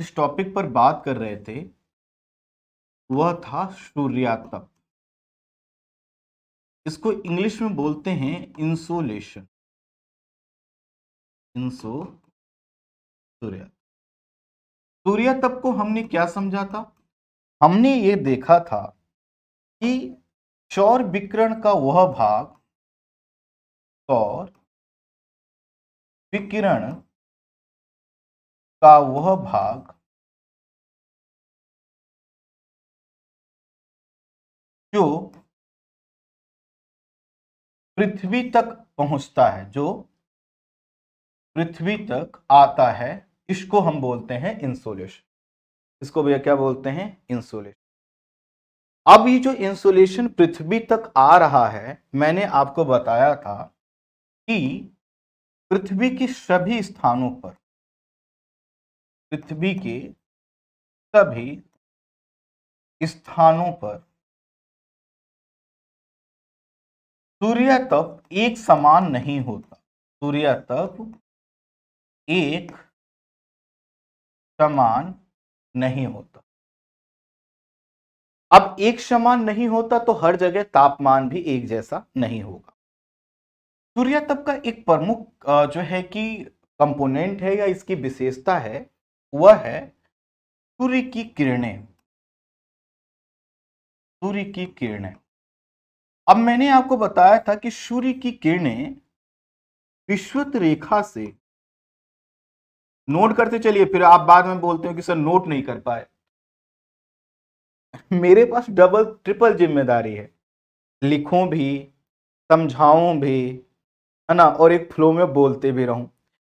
जिस टॉपिक पर बात कर रहे थे वह था सूर्यातप इसको इंग्लिश में बोलते हैं इंसोलेशन इंसो सूर्या सूर्यातप को हमने क्या समझा था हमने ये देखा था कि सौर विकिरण का वह भाग सौर विकिरण का वह भाग जो पृथ्वी तक पहुंचता है जो पृथ्वी तक आता है इसको हम बोलते हैं इंसुलेशन इसको भैया क्या बोलते हैं इंसुलेशन अब ये जो इंसुलेशन पृथ्वी तक आ रहा है मैंने आपको बताया था कि पृथ्वी के सभी स्थानों पर पृथ्वी के सभी स्थानों पर सूर्य तप एक समान नहीं होता सूर्य तप एक समान नहीं होता अब एक समान नहीं होता तो हर जगह तापमान भी एक जैसा नहीं होगा सूर्य तप का एक प्रमुख जो है कि कंपोनेंट है या इसकी विशेषता है वह है सूर्य की किरणें सूर्य की किरणें अब मैंने आपको बताया था कि सूर्य की किरणें विश्वत रेखा से नोट करते चलिए फिर आप बाद में बोलते हो कि सर नोट नहीं कर पाए मेरे पास डबल ट्रिपल जिम्मेदारी है लिखूं भी समझाऊं भी है ना और एक फ्लो में बोलते भी रहूं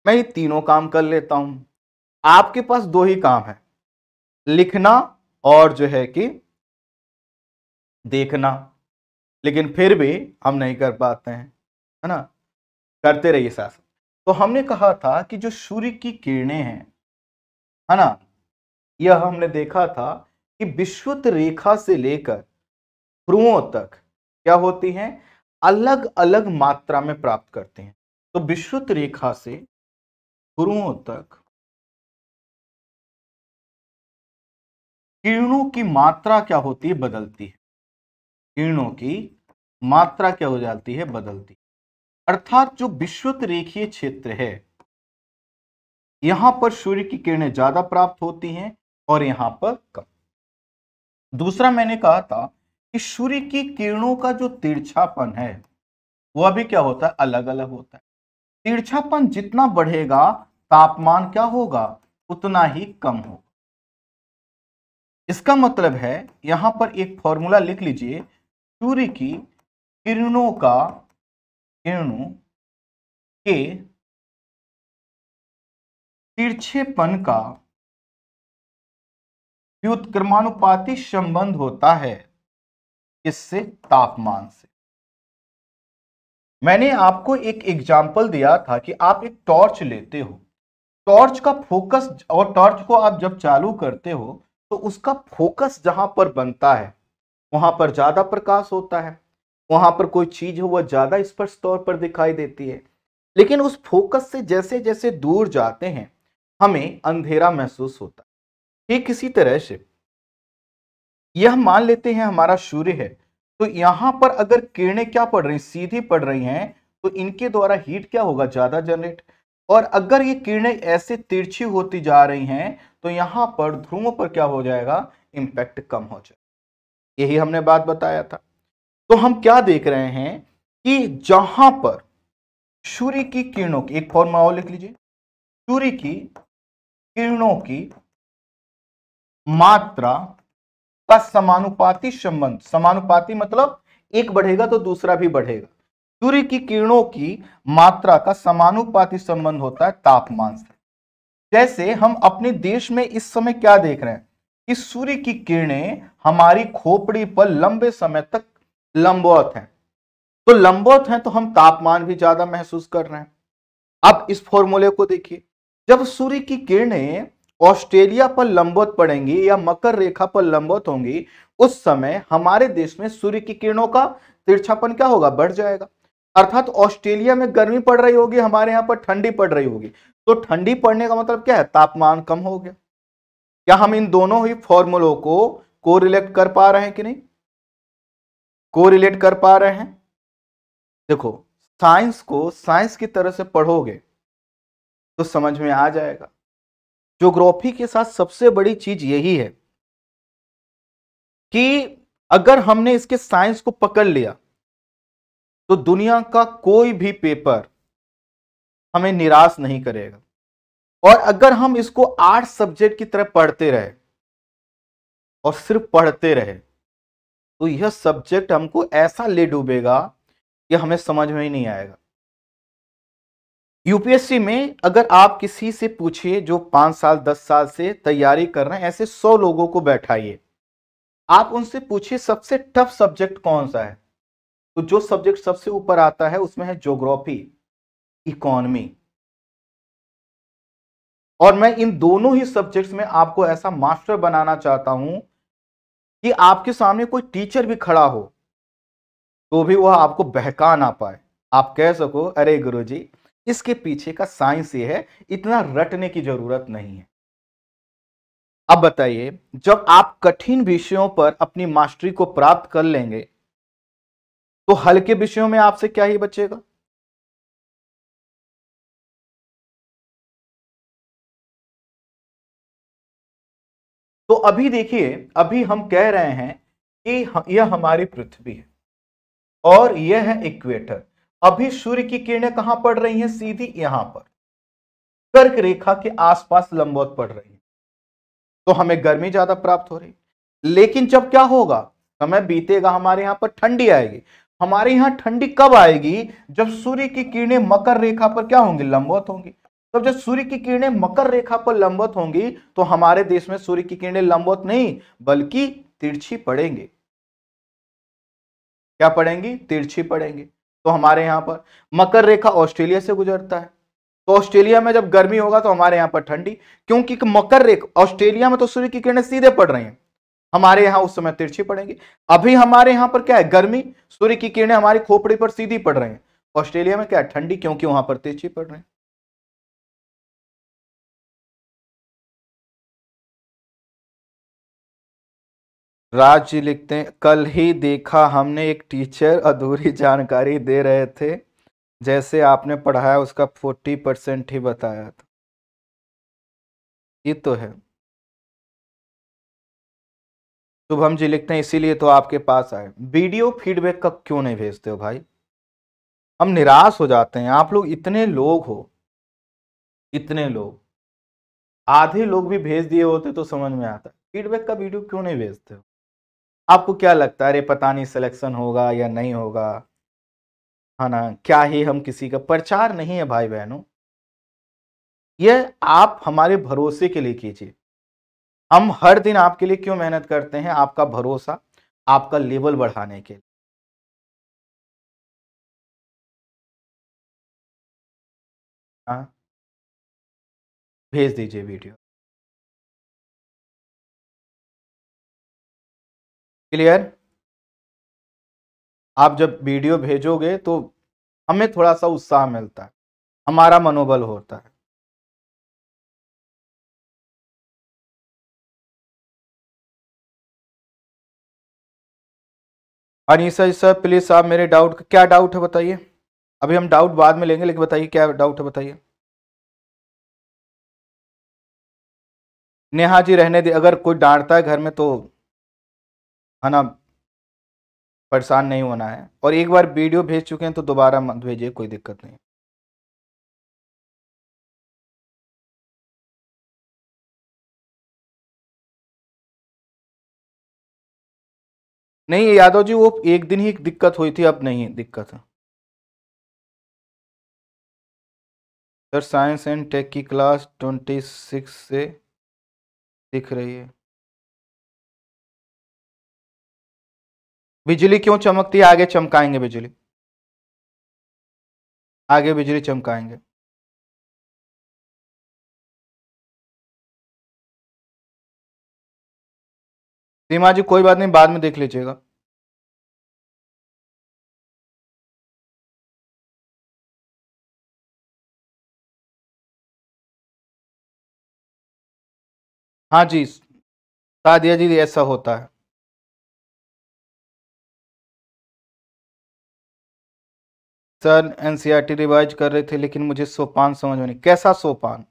मैं ये तीनों काम कर लेता हूं आपके पास दो ही काम है लिखना और जो है कि देखना लेकिन फिर भी हम नहीं कर पाते हैं है ना करते रहिए शासन तो हमने कहा था कि जो सूर्य की किरणें हैं है ना यह हमने देखा था कि विश्वत रेखा से लेकर ध्रुवों तक क्या होती हैं अलग अलग मात्रा में प्राप्त करते हैं तो विश्वत रेखा से ध्रुवों तक किरणों की मात्रा क्या होती है बदलती है किरणों की मात्रा क्या हो जाती है बदलती अर्थात जो विश्वत रेखीय क्षेत्र है यहां पर सूर्य की किरणें ज्यादा प्राप्त होती हैं और यहां पर कम दूसरा मैंने कहा था कि सूर्य की किरणों का जो तिरछापन है वह भी क्या होता है अलग अलग होता है तिरछापन जितना बढ़ेगा तापमान क्या होगा उतना ही कम होगा इसका मतलब है यहां पर एक फॉर्मूला लिख लीजिए सूर्य की किरणों का किरणों के तिरछेपन का व्युत्क्रमानुपाती संबंध होता है इससे तापमान से मैंने आपको एक एग्जाम्पल दिया था कि आप एक टॉर्च लेते हो टॉर्च का फोकस और टॉर्च को आप जब चालू करते हो तो उसका फोकस जहां पर बनता है वहां पर ज्यादा प्रकाश होता है वहां पर कोई चीज हो वह ज्यादा स्पष्ट तौर पर दिखाई देती है लेकिन उस फोकस से जैसे जैसे दूर जाते हैं हमें अंधेरा महसूस होता है ठीक इसी तरह से यह मान लेते हैं हमारा सूर्य है तो यहां पर अगर किरणें क्या पड़ रही सीधी पड़ रही हैं तो इनके द्वारा हीट क्या होगा ज्यादा जनरेट और अगर ये किरणें ऐसे तिरछी होती जा रही हैं तो यहां पर ध्रुवों पर क्या हो जाएगा इंपैक्ट कम हो जाएगा यही हमने बात बताया था तो हम क्या देख रहे हैं कि जहां पर सूर्य की किरणों की एक फॉर्मूला और लिख लीजिए सूर्य की किरणों की मात्रा का समानुपाती संबंध समानुपाती मतलब एक बढ़ेगा तो दूसरा भी बढ़ेगा सूर्य की किरणों की मात्रा का समानुपाती संबंध होता है तापमान से जैसे हम अपने देश में इस समय क्या देख रहे हैं कि सूर्य की किरणें हमारी खोपड़ी पर लंबे समय तक लंबवत हैं तो लंबवत हैं तो हम तापमान भी ज्यादा महसूस कर रहे हैं अब इस फॉर्मूले को देखिए जब सूर्य की किरणें ऑस्ट्रेलिया पर लंबवत पड़ेंगी या मकर रेखा पर लंबवत होंगी उस समय हमारे देश में सूर्य की किरणों का तिरछापन क्या होगा बढ़ जाएगा अर्थात ऑस्ट्रेलिया में गर्मी पड़ रही होगी हमारे यहाँ पर ठंडी पड़ रही होगी तो ठंडी पड़ने का मतलब क्या है तापमान कम हो गया क्या हम इन दोनों ही फॉर्मूलों को कोरिलेट कर पा रहे हैं कि नहीं कोरिलेट कर पा रहे हैं देखो साइंस को साइंस की तरह से पढ़ोगे तो समझ में आ जाएगा ज्योग्राफी के साथ सबसे बड़ी चीज यही है कि अगर हमने इसके साइंस को पकड़ लिया तो दुनिया का कोई भी पेपर हमें निराश नहीं करेगा और अगर हम इसको आर्ट सब्जेक्ट की तरह पढ़ते रहे और सिर्फ पढ़ते रहे तो यह सब्जेक्ट हमको ऐसा ले डूबेगा कि हमें समझ में ही नहीं आएगा यूपीएससी में अगर आप किसी से पूछिए जो पांच साल दस साल से तैयारी कर रहे हैं ऐसे सौ लोगों को बैठाइए आप उनसे पूछिए सबसे टफ सब्जेक्ट कौन सा है तो जो सब्जेक्ट सबसे ऊपर आता है उसमें है ज्योग्राफी इकोनॉमी और मैं इन दोनों ही सब्जेक्ट्स में आपको ऐसा मास्टर बनाना चाहता हूं कि आपके सामने कोई टीचर भी खड़ा हो तो भी वह आपको बहका ना पाए आप कह सको अरे गुरुजी इसके पीछे का साइंस ये है इतना रटने की जरूरत नहीं है अब बताइए जब आप कठिन विषयों पर अपनी मास्टरी को प्राप्त कर लेंगे तो हल्के विषयों में आपसे क्या ही बचेगा तो अभी देखिए अभी हम कह रहे हैं कि यह हमारी पृथ्वी है और यह है इक्वेटर अभी सूर्य की किरणें कहां पड़ रही हैं सीधी यहां पर कर्क रेखा के आसपास लंबवत पड़ रही है तो हमें गर्मी ज्यादा प्राप्त हो रही लेकिन जब क्या होगा समय बीतेगा हमारे यहां पर ठंडी आएगी हमारे यहां ठंडी कब आएगी जब सूर्य की किरणें मकर रेखा पर क्या होंगी लंबवत होंगी तब तो जब सूर्य की किरणें मकर रेखा पर लंबवत होंगी तो हमारे देश में सूर्य की किरणें लंबवत नहीं बल्कि तिरछी पड़ेंगे क्या पड़ेंगी तिरछी पड़ेंगे तो हमारे यहां पर मकर रेखा ऑस्ट्रेलिया से गुजरता है तो ऑस्ट्रेलिया में जब गर्मी होगा तो हमारे यहां पर ठंडी क्योंकि मकर रेखा ऑस्ट्रेलिया में तो सूर्य की किरणें सीधे पड़ रही हैं हमारे यहां उस समय तिरछी पड़ेंगी अभी हमारे यहां पर क्या है गर्मी सूर्य की किरणें हमारी खोपड़ी पर सीधी पड़ रही हैं ऑस्ट्रेलिया में क्या ठंडी क्योंकि वहां पर तिरछी पड़ रही हैं राज जी लिखते हैं कल ही देखा हमने एक टीचर अधूरी जानकारी दे रहे थे जैसे आपने पढ़ाया उसका फोर्टी परसेंट ही बताया था ये तो है शुभम जी लिखते हैं इसीलिए तो आपके पास आए वीडियो फीडबैक का क्यों नहीं भेजते हो भाई हम निराश हो जाते हैं आप लोग इतने लोग हो इतने लोग आधे लोग भी भेज दिए होते तो समझ में आता फीडबैक का वीडियो क्यों नहीं भेजते हो आपको क्या लगता है अरे पता नहीं सिलेक्शन होगा या नहीं होगा है ना क्या ही हम किसी का प्रचार नहीं है भाई बहनों यह आप हमारे भरोसे के लिए कीजिए हम हर दिन आपके लिए क्यों मेहनत करते हैं आपका भरोसा आपका लेवल बढ़ाने के लिए हाँ। भेज दीजिए वीडियो क्लियर आप जब वीडियो भेजोगे तो हमें थोड़ा सा उत्साह मिलता है हमारा मनोबल होता है अनिशा सर प्लीज़ आप मेरे डाउट क्या डाउट है बताइए अभी हम डाउट बाद में लेंगे लेकिन बताइए क्या डाउट है बताइए नेहा जी रहने दे अगर कोई डांटता है घर में तो है ना परेशान नहीं होना है और एक बार वीडियो भेज चुके हैं तो दोबारा मत भेजिए कोई दिक्कत नहीं नहीं यादव जी वो एक दिन ही दिक्कत हुई थी अब नहीं दिक्कत है सर साइंस एंड टेक की क्लास ट्वेंटी सिक्स से दिख रही है बिजली क्यों चमकती है आगे चमकाएंगे बिजली आगे बिजली चमकाएंगे सीमा जी कोई बात नहीं बाद में देख लीजिएगा हाँ जी सादिया जी ऐसा होता है सर एनसीईआरटी रिवाइज e कर रहे थे लेकिन मुझे सोपान समझ में नहीं कैसा सोपान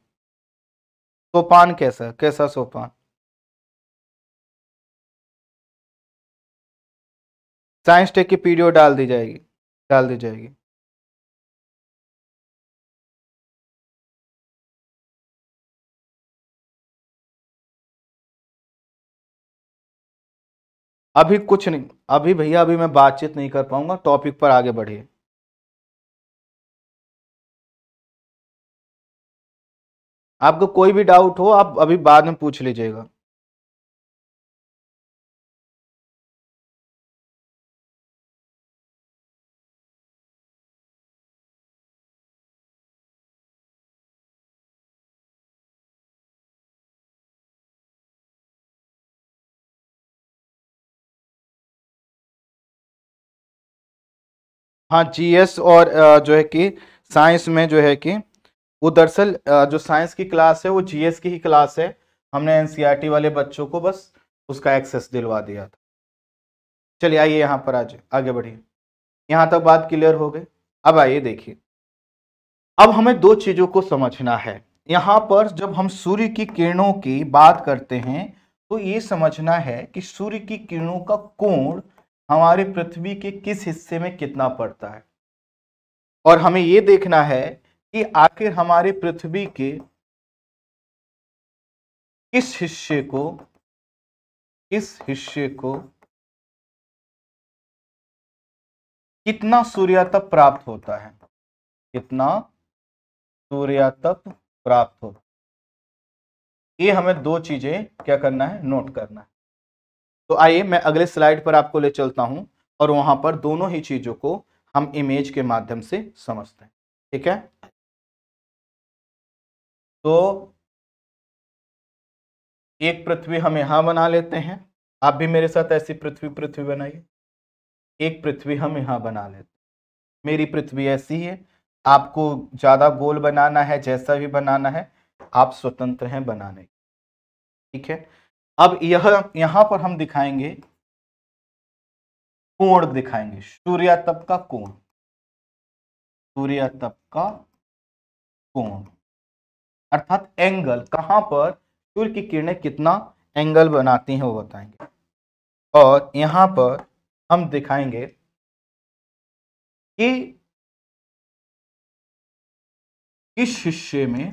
सोपान कैसा कैसा सोपान साइंस टेक की पीडीओ डाल दी जाएगी डाल दी जाएगी अभी कुछ नहीं अभी भैया अभी मैं बातचीत नहीं कर पाऊंगा टॉपिक पर आगे बढ़िए आपको कोई भी डाउट हो आप अभी बाद में पूछ लीजिएगा हाँ जीएस और जो है कि साइंस में जो है कि वो दरअसल जो साइंस की क्लास है वो जीएस की ही क्लास है हमने एनसीईआरटी वाले बच्चों को बस उसका एक्सेस दिलवा दिया था चलिए आइए यहाँ पर आज आगे बढ़िए यहाँ तक बात क्लियर हो गई अब आइए देखिए अब हमें दो चीज़ों को समझना है यहाँ पर जब हम सूर्य की किरणों की बात करते हैं तो ये समझना है कि सूर्य की किरणों का कोण हमारे पृथ्वी के किस हिस्से में कितना पड़ता है और हमें ये देखना है कि आखिर हमारे पृथ्वी के किस हिस्से को किस हिस्से को कितना सूर्यातप प्राप्त होता है कितना सूर्यातप प्राप्त होता ये हमें दो चीजें क्या करना है नोट करना है तो आइए मैं अगले स्लाइड पर आपको ले चलता हूं और वहां पर दोनों ही चीजों को हम इमेज के माध्यम से समझते हैं ठीक है तो एक पृथ्वी हम यहाँ बना लेते हैं आप भी मेरे साथ ऐसी पृथ्वी पृथ्वी बनाइए एक पृथ्वी हम यहाँ बना लेते हैं मेरी पृथ्वी ऐसी है आपको ज़्यादा गोल बनाना है जैसा भी बनाना है आप स्वतंत्र हैं बनाने ठीक है अब यह यहां पर हम दिखाएंगे कोण दिखाएंगे सूर्यातप का कोण सूर्यातप का कोण अर्थात एंगल कहाँ पर सूर्य की किरणें कितना एंगल बनाती हैं वो बताएंगे और यहाँ पर हम दिखाएंगे कि किस हिस्से में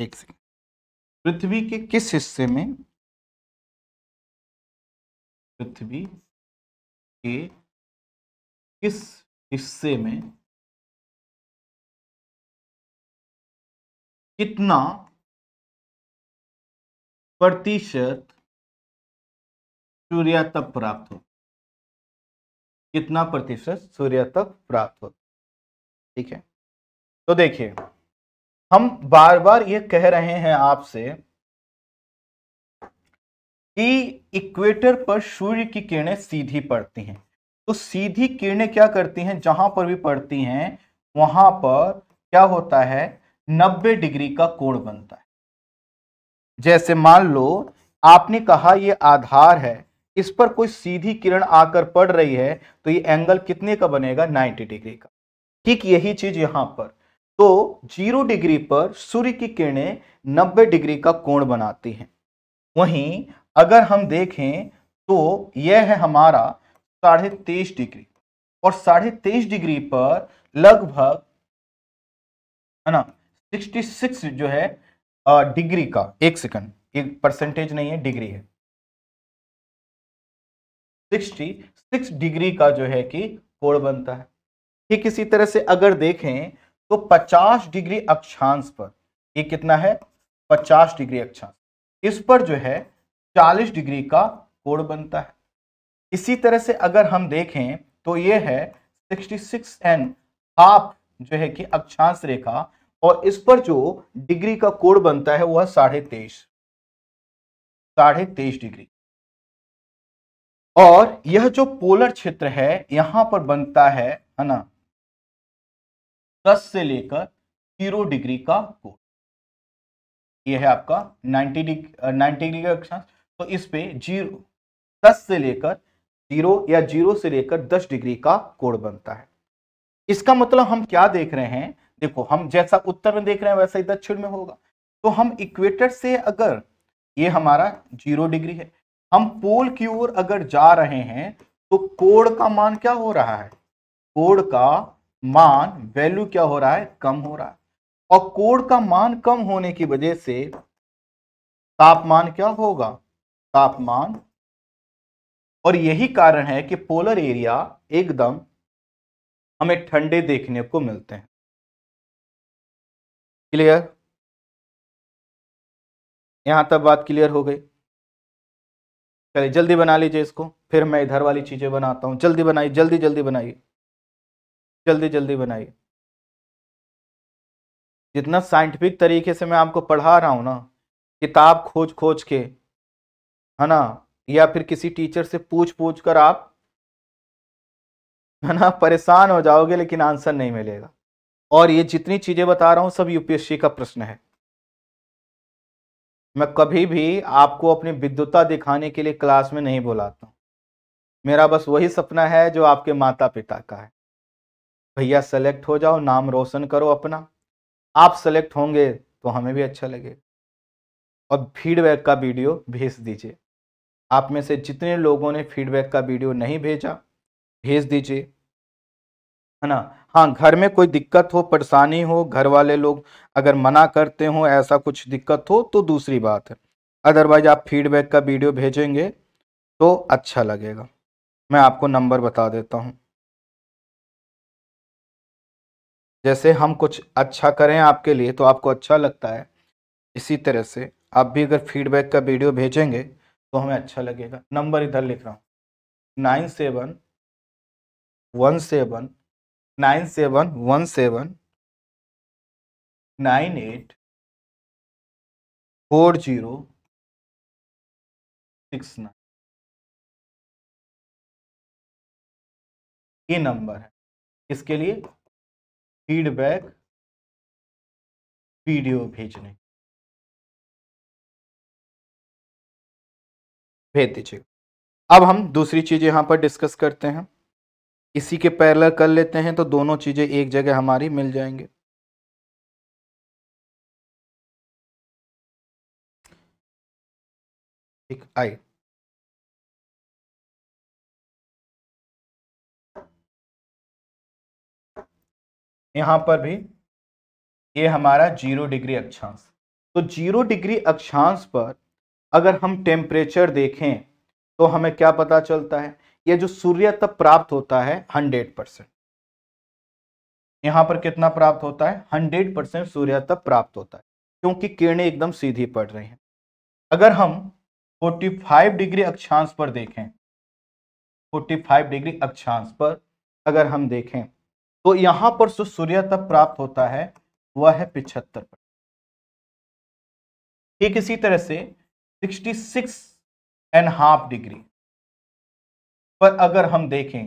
एक सेकेंड पृथ्वी के किस हिस्से में पृथ्वी के किस हिस्से में कितना प्रतिशत सूर्य तप प्राप्त हो कितना प्रतिशत सूर्य तक प्राप्त हो ठीक है तो देखिए हम बार बार ये कह रहे हैं आपसे कि इक्वेटर पर सूर्य की किरणें सीधी पड़ती हैं तो सीधी किरणें क्या करती हैं जहां पर भी पड़ती हैं वहां पर क्या होता है 90 डिग्री का कोण बनता है जैसे मान लो आपने कहा यह आधार है इस पर कोई सीधी किरण आकर पड़ रही है तो ये एंगल कितने का बनेगा 90 डिग्री का ठीक यही चीज यहां पर तो जीरो डिग्री पर सूर्य की किरणें 90 डिग्री का कोण बनाती हैं वहीं अगर हम देखें तो यह है हमारा साढ़े तेईस डिग्री और साढ़े तेईस डिग्री पर लगभग है ना 66 जो है डिग्री का एक सेकंड एक परसेंटेज नहीं है डिग्री है 66 डिग्री का जो है कि कोण बनता है ठीक इसी तरह से अगर देखें तो 50 डिग्री अक्षांश पर ये कितना है 50 डिग्री अक्षांश इस पर जो है 40 डिग्री का कोण बनता है इसी तरह से अगर हम देखें तो ये है 66 एंड हाफ जो है कि अक्षांश रेखा और इस पर जो डिग्री का कोड बनता है वह साढ़े तेईस साढ़े तेईस डिग्री और यह जो पोलर क्षेत्र है यहां पर बनता है है ना दस से लेकर जीरो डिग्री का कोड यह है आपका नाइन्टी डिग्री नाइन्टी डिग्री का अक्षांश तो इस पे जीरो दस से लेकर जीरो या जीरो से लेकर दस डिग्री का कोड बनता है इसका मतलब हम क्या देख रहे हैं देखो हम जैसा उत्तर में देख रहे हैं वैसा ही दक्षिण में होगा तो हम इक्वेटर से अगर ये हमारा जीरो डिग्री है हम पोल की ओर अगर जा रहे हैं तो कोड का मान क्या हो रहा है कोड का मान वैल्यू क्या हो रहा है कम हो रहा है और कोड का मान कम होने की वजह से तापमान क्या होगा तापमान और यही कारण है कि पोलर एरिया एकदम हमें ठंडे देखने को मिलते हैं क्लियर यहां तक बात क्लियर हो गई चलिए जल्दी बना लीजिए इसको फिर मैं इधर वाली चीज़ें बनाता हूँ जल्दी बनाइए जल्दी जल्दी बनाइए जल्दी जल्दी बनाइए जितना साइंटिफिक तरीके से मैं आपको पढ़ा रहा हूँ ना किताब खोज खोज के है ना या फिर किसी टीचर से पूछ पूछ कर आप है ना परेशान हो जाओगे लेकिन आंसर नहीं मिलेगा और ये जितनी चीज़ें बता रहा हूँ सब यूपीएससी का प्रश्न है मैं कभी भी आपको अपनी विद्युता दिखाने के लिए क्लास में नहीं बुलाता हूँ मेरा बस वही सपना है जो आपके माता पिता का है भैया सेलेक्ट हो जाओ नाम रोशन करो अपना आप सेलेक्ट होंगे तो हमें भी अच्छा लगेगा और फीडबैक का वीडियो भेज दीजिए आप में से जितने लोगों ने फीडबैक का वीडियो नहीं भेजा भेज दीजिए है ना हाँ घर में कोई दिक्कत हो परेशानी हो घर वाले लोग अगर मना करते हो ऐसा कुछ दिक्कत हो तो दूसरी बात है अदरवाइज आप फीडबैक का वीडियो भेजेंगे तो अच्छा लगेगा मैं आपको नंबर बता देता हूँ जैसे हम कुछ अच्छा करें आपके लिए तो आपको अच्छा लगता है इसी तरह से आप भी अगर फीडबैक का वीडियो भेजेंगे तो हमें अच्छा लगेगा नंबर इधर लिख रहा हूँ nine seven one seven nine seven one seven nine eight four zero six nine ये नंबर है इसके लिए फीडबैक वीडियो भेजने भेज दीजिए अब हम दूसरी चीज़ यहाँ पर डिस्कस करते हैं इसी के पैरल कर लेते हैं तो दोनों चीज़ें एक जगह हमारी मिल जाएंगे एक आई यहां पर भी ये हमारा जीरो डिग्री अक्षांश तो जीरो डिग्री अक्षांश पर अगर हम टेम्परेचर देखें तो हमें क्या पता चलता है ये जो सूर्य तप प्राप्त होता है हंड्रेड परसेंट यहाँ पर कितना प्राप्त होता है हंड्रेड परसेंट सूर्य तप प्राप्त होता है क्योंकि किरणें एकदम सीधी पड़ रही हैं अगर हम 45 डिग्री अक्षांश पर देखें 45 डिग्री अक्षांश पर अगर हम देखें तो यहां पर जो सूर्य तप प्राप्त होता है वह है पिछहत्तर ठीक इसी तरह से 66 एंड हाफ डिग्री पर अगर हम देखें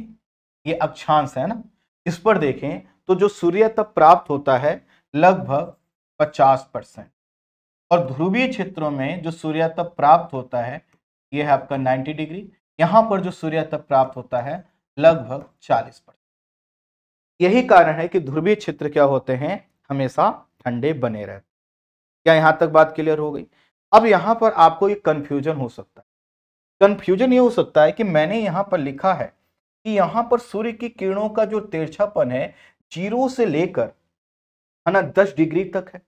ये अक्षांश है ना इस पर देखें तो जो सूर्य तप प्राप्त होता है लगभग 50 परसेंट और ध्रुवीय क्षेत्रों में जो सूर्य तप प्राप्त होता है ये है आपका 90 डिग्री यहाँ पर जो सूर्य तप प्राप्त होता है लगभग 40 परसेंट यही कारण है कि ध्रुवीय क्षेत्र क्या होते हैं हमेशा ठंडे बने रहते क्या यहाँ तक बात क्लियर हो गई अब यहाँ पर आपको एक कन्फ्यूजन हो सकता है कंफ्यूजन ये हो सकता है कि मैंने यहाँ पर लिखा है कि यहाँ पर सूर्य की किरणों का जो तिरछापन है जीरो से लेकर है ना दस डिग्री तक है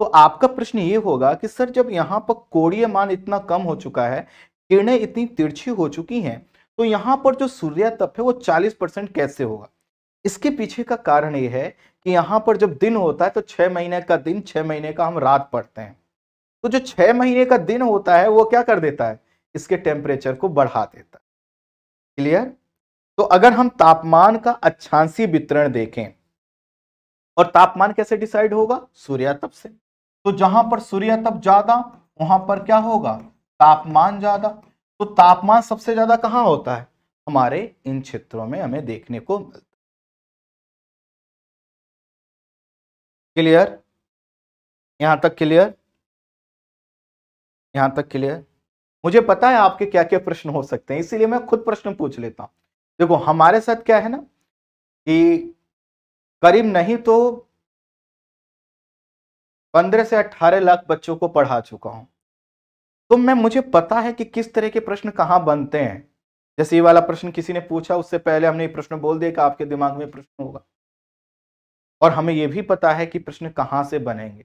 तो आपका प्रश्न ये होगा कि सर जब यहाँ पर कोड़ीय मान इतना कम हो चुका है किरणें इतनी तिरछी हो चुकी हैं तो यहाँ पर जो सूर्य तप है वो 40 परसेंट कैसे होगा इसके पीछे का कारण ये है कि यहाँ पर जब दिन होता है तो छः महीने का दिन छः महीने का हम रात पढ़ते हैं तो जो छः महीने का दिन होता है वो क्या कर देता है इसके टेम्परेचर को बढ़ा देता क्लियर तो अगर हम तापमान का अच्छांसी वितरण देखें और तापमान कैसे डिसाइड होगा सूर्यातप से तो जहां पर सूर्यातप ज्यादा वहां पर क्या होगा तापमान ज्यादा तो तापमान सबसे ज्यादा कहां होता है हमारे इन क्षेत्रों में हमें देखने को मिलता क्लियर यहां तक क्लियर यहां तक क्लियर मुझे पता है आपके क्या क्या प्रश्न हो सकते हैं इसीलिए मैं खुद प्रश्न पूछ लेता हूं देखो हमारे साथ क्या है ना कि करीब नहीं तो पंद्रह से अठारह लाख बच्चों को पढ़ा चुका हूं तो मैं मुझे पता है कि किस तरह के प्रश्न कहाँ बनते हैं जैसे ये वाला प्रश्न किसी ने पूछा उससे पहले हमने ये प्रश्न बोल दिया कि आपके दिमाग में प्रश्न होगा और हमें ये भी पता है कि प्रश्न कहाँ से बनेंगे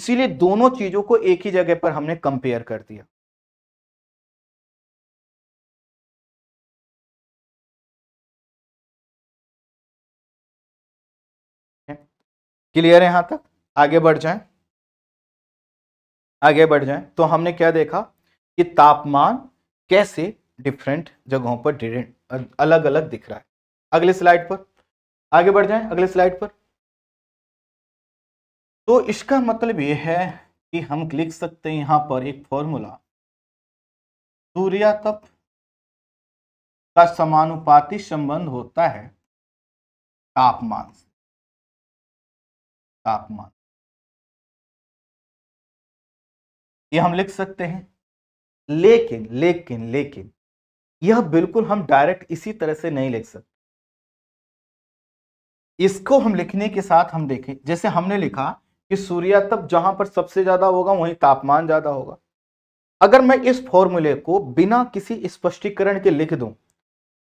इसीलिए दोनों चीजों को एक ही जगह पर हमने कंपेयर कर दिया क्लियर है यहाँ तक आगे बढ़ जाएं आगे बढ़ जाएं तो हमने क्या देखा कि तापमान कैसे डिफरेंट जगहों पर अलग अलग दिख रहा है अगले स्लाइड पर आगे बढ़ जाएं अगले स्लाइड पर तो इसका मतलब यह है कि हम लिख सकते हैं यहां पर एक फॉर्मूला सूर्यातप का समानुपाती संबंध होता है तापमान से तापमान ये हम लिख सकते हैं लेकिन लेकिन लेकिन यह बिल्कुल हम डायरेक्ट इसी तरह से नहीं लिख सकते इसको हम लिखने के साथ हम देखें जैसे हमने लिखा कि सूर्यातप जहां पर सबसे ज्यादा होगा वहीं तापमान ज्यादा होगा अगर मैं इस फॉर्मूले को बिना किसी स्पष्टीकरण के लिख दूं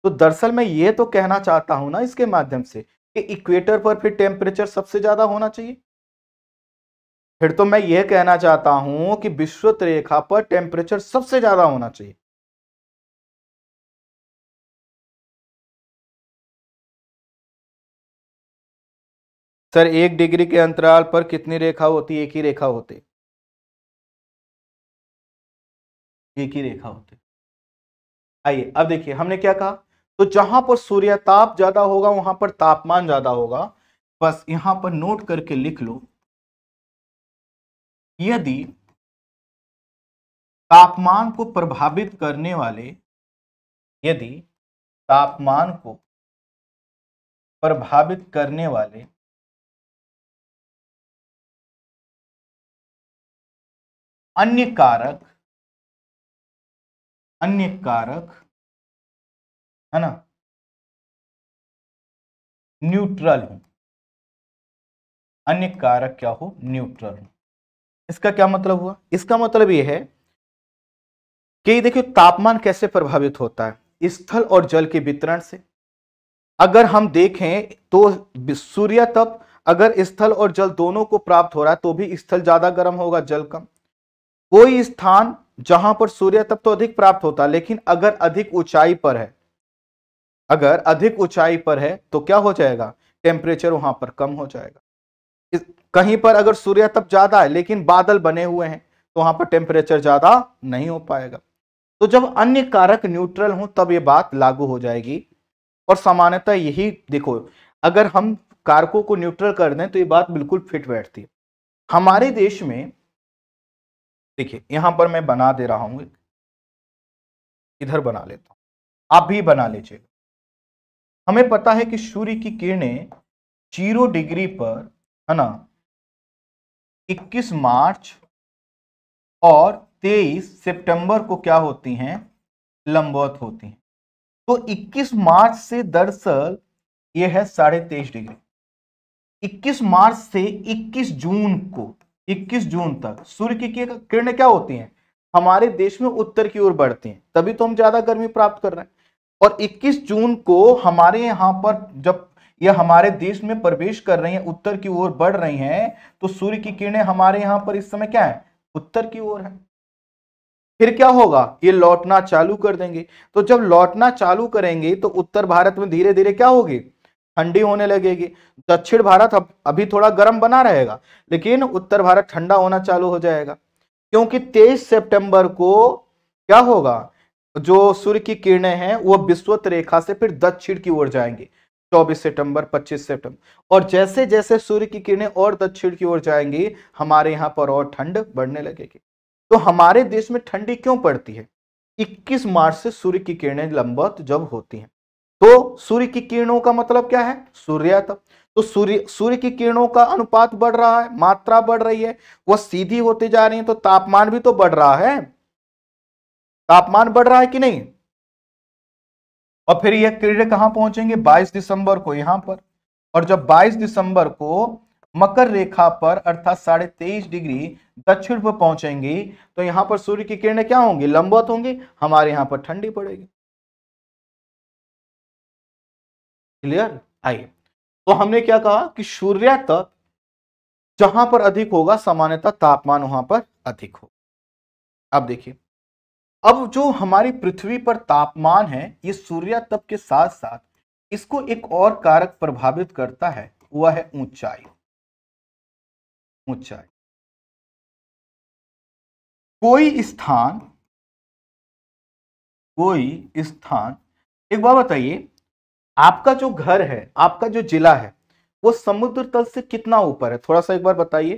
तो दरअसल मैं ये तो कहना चाहता हूं ना इसके माध्यम से कि इक्वेटर पर फिर टेम्परेचर सबसे ज्यादा होना चाहिए फिर तो मैं यह कहना चाहता हूं कि विश्वत रेखा पर टेम्परेचर सबसे ज्यादा होना चाहिए सर एक डिग्री के अंतराल पर कितनी रेखा होती एक ही रेखा होती एक ही रेखा होती आइए अब देखिए हमने क्या कहा तो जहां पर सूर्यताप ज्यादा होगा वहां पर तापमान ज्यादा होगा बस यहां पर नोट करके लिख लो यदि तापमान को प्रभावित करने वाले यदि तापमान को प्रभावित करने वाले अन्य कारक अन्य कारक है ना न्यूट्रल हूं अन्य कारक क्या हो न्यूट्रल हो इसका क्या मतलब हुआ इसका मतलब यह है कि देखिए तापमान कैसे प्रभावित होता है स्थल और जल के वितरण से अगर हम देखें तो सूर्य तप अगर स्थल और जल दोनों को प्राप्त हो रहा है तो भी स्थल ज्यादा गर्म होगा जल कम कोई स्थान जहां पर सूर्य तप तो अधिक प्राप्त होता है लेकिन अगर अधिक ऊंचाई पर है अगर अधिक ऊंचाई पर है तो क्या हो जाएगा टेम्परेचर वहां पर कम हो जाएगा कहीं पर अगर सूर्य तब ज्यादा है लेकिन बादल बने हुए हैं तो वहां पर टेम्परेचर ज्यादा नहीं हो पाएगा तो जब अन्य कारक न्यूट्रल हो तब ये बात लागू हो जाएगी और सामान्यतः यही देखो अगर हम कारकों को न्यूट्रल कर दें तो ये बात बिल्कुल फिट बैठती है हमारे देश में देखिए यहां पर मैं बना दे रहा हूं इधर बना लेता हूं आप भी बना लीजिएगा हमें पता है कि सूर्य की किरणें जीरो डिग्री पर है ना 21 मार्च और 23 सितंबर को क्या होती हैं लंबवत होती हैं तो 21 मार्च से दरअसल ये है साढ़े तेईस डिग्री 21 मार्च से 21 जून को 21 जून तक सूर्य की किरणें क्या होती हैं हमारे देश में उत्तर की ओर बढ़ती हैं तभी तो हम ज्यादा गर्मी प्राप्त कर रहे हैं और 21 जून को हमारे यहाँ पर जब यह हमारे देश में प्रवेश कर रही हैं उत्तर की ओर बढ़ रही हैं तो सूर्य की किरणें हमारे यहाँ पर इस समय क्या है उत्तर की ओर है फिर क्या होगा ये लौटना चालू कर देंगे तो जब लौटना चालू करेंगे तो उत्तर भारत में धीरे धीरे क्या होगी ठंडी होने लगेगी दक्षिण भारत अब अभी थोड़ा गर्म बना रहेगा लेकिन उत्तर भारत ठंडा होना चालू हो जाएगा क्योंकि 23 सितंबर को क्या होगा जो सूर्य की किरणें हैं वो विश्वत रेखा से फिर दक्षिण की ओर जाएंगे 24 सितंबर 25 सितंबर और जैसे जैसे सूर्य की किरणें और दक्षिण की ओर जाएंगी हमारे यहाँ पर और ठंड बढ़ने लगेगी तो हमारे देश में ठंडी क्यों पड़ती है 21 मार्च से सूर्य की किरणें लंबत जब होती हैं तो सूर्य की किरणों का मतलब क्या है सूर्यातप तो सूर्य सूर्य की किरणों का अनुपात बढ़ रहा है मात्रा बढ़ रही है वह सीधी होती जा रही है तो तापमान भी तो बढ़ रहा है तापमान बढ़ रहा है कि नहीं और फिर यह क्रीड कहां पहुंचेंगे 22 दिसंबर को यहां पर और जब 22 दिसंबर को मकर रेखा पर अर्थात साढ़े तेईस डिग्री दक्षिण पर पहुंचेंगी तो यहां पर सूर्य की किरणें क्या होंगी लंबवत होंगी हमारे यहां पर ठंडी पड़ेगी क्लियर आइए तो हमने क्या कहा कि सूर्य तक जहां पर अधिक होगा सामान्यतः तापमान वहां पर अधिक होगा अब देखिए अब जो हमारी पृथ्वी पर तापमान है ये सूर्य तप के साथ साथ इसको एक और कारक प्रभावित करता है वह है ऊंचाई ऊंचाई कोई स्थान कोई स्थान एक बात बताइए आपका जो घर है आपका जो जिला है वो समुद्र तल से कितना ऊपर है थोड़ा सा एक बार बताइए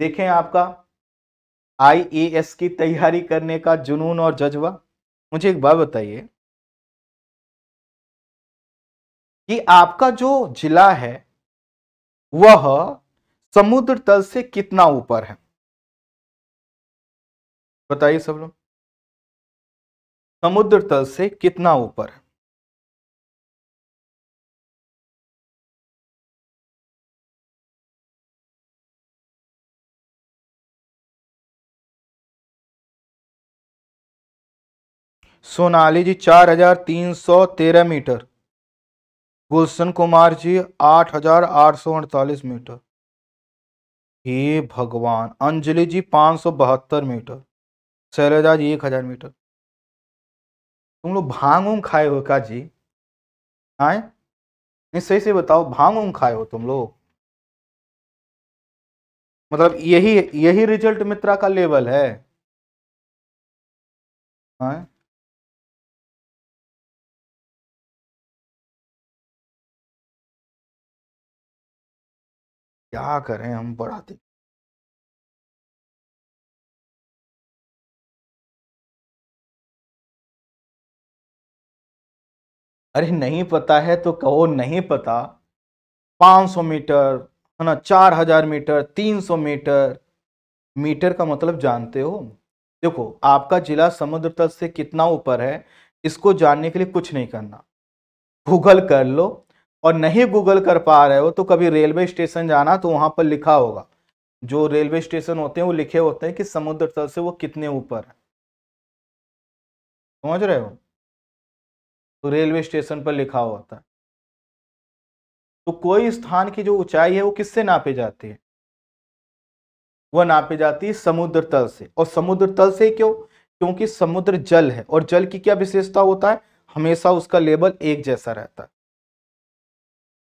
देखें आपका आईएएस की तैयारी करने का जुनून और जज्बा मुझे एक बात बताइए कि आपका जो जिला है वह समुद्र तल से कितना ऊपर है बताइए सब लोग समुद्र तल से कितना ऊपर है सोनाली जी चार हजार तीन सौ तेरह मीटर गुलशन कुमार जी आठ हजार आठ सौ अड़तालीस मीटर हे भगवान अंजलि जी पाँच सौ बहत्तर मीटर शैलजा जी एक हजार मीटर तुम लोग भांग उंग खाए हो का जी आए नहीं सही से बताओ भांग उंग खाए हो तुम लोग मतलब यही यही रिजल्ट मित्रा का लेवल है आए? क्या करें हम पढ़ाते अरे नहीं पता है तो कहो नहीं पता 500 मीटर है ना 4000 मीटर 300 मीटर मीटर का मतलब जानते हो देखो आपका जिला समुद्र तल से कितना ऊपर है इसको जानने के लिए कुछ नहीं करना गूगल कर लो और नहीं गूगल कर पा रहे हो तो कभी रेलवे स्टेशन जाना तो वहां पर लिखा होगा जो रेलवे स्टेशन होते हैं वो लिखे होते हैं कि समुद्र तल से वो कितने ऊपर है समझ रहे हो तो रेलवे स्टेशन पर लिखा होता है तो कोई स्थान की जो ऊंचाई है वो किससे नापे जाती है वह नापे जाती है समुद्र तल से और समुद्र तल से क्यों क्योंकि समुद्र जल है और जल की क्या विशेषता होता है हमेशा उसका लेवल एक जैसा रहता है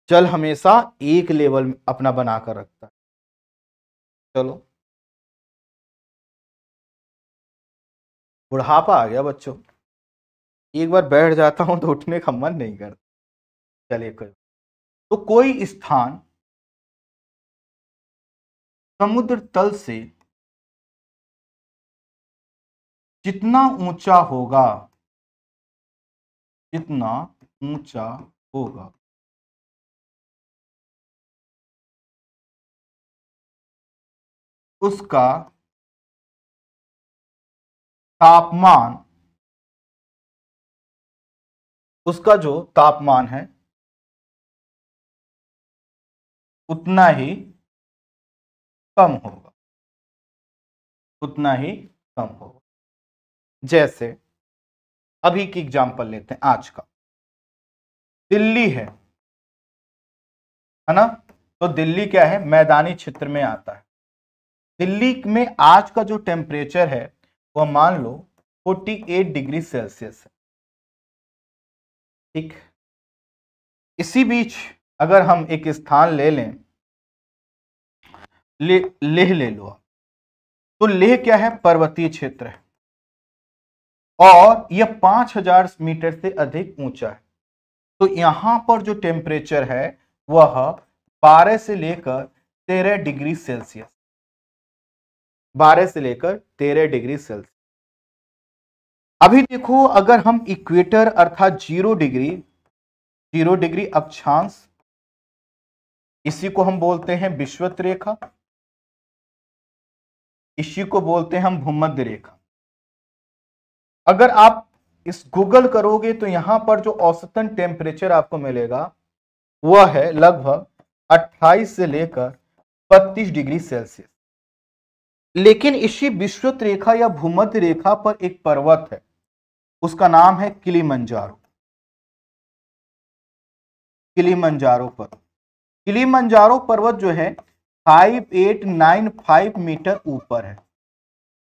जल हमेशा एक लेवल अपना बनाकर रखता है चलो बुढ़ापा आ गया बच्चों एक बार बैठ जाता हूं तो उठने का मन नहीं करता चलिए कोई तो कोई स्थान समुद्र तल से जितना ऊंचा होगा जितना ऊंचा होगा उसका तापमान उसका जो तापमान है उतना ही कम होगा उतना ही कम होगा जैसे अभी की एग्जाम्पल लेते हैं आज का दिल्ली है है ना तो दिल्ली क्या है मैदानी क्षेत्र में आता है दिल्ली में आज का जो टेम्परेचर है वह मान लो 48 डिग्री सेल्सियस है ठीक इसी बीच अगर हम एक स्थान ले लें लेह ले लो तो लेह क्या है पर्वतीय क्षेत्र है और यह 5000 मीटर से अधिक ऊंचा है तो यहां पर जो टेम्परेचर है वह 12 से लेकर 13 डिग्री सेल्सियस 12 से लेकर 13 डिग्री सेल्सियस अभी देखो अगर हम इक्वेटर अर्थात जीरो डिग्री जीरो डिग्री अक्षांश इसी को हम बोलते हैं विश्वत रेखा इसी को बोलते हैं हम भूमध्य रेखा अगर आप इस गूगल करोगे तो यहां पर जो औसतन टेम्परेचर आपको मिलेगा वह है लगभग 28 से लेकर 32 डिग्री सेल्सियस लेकिन इसी विश्वत रेखा या भूमध्य रेखा पर एक पर्वत है उसका नाम है मंजारो पर पर्वत मंजारो पर्वत जो है 5895 मीटर ऊपर है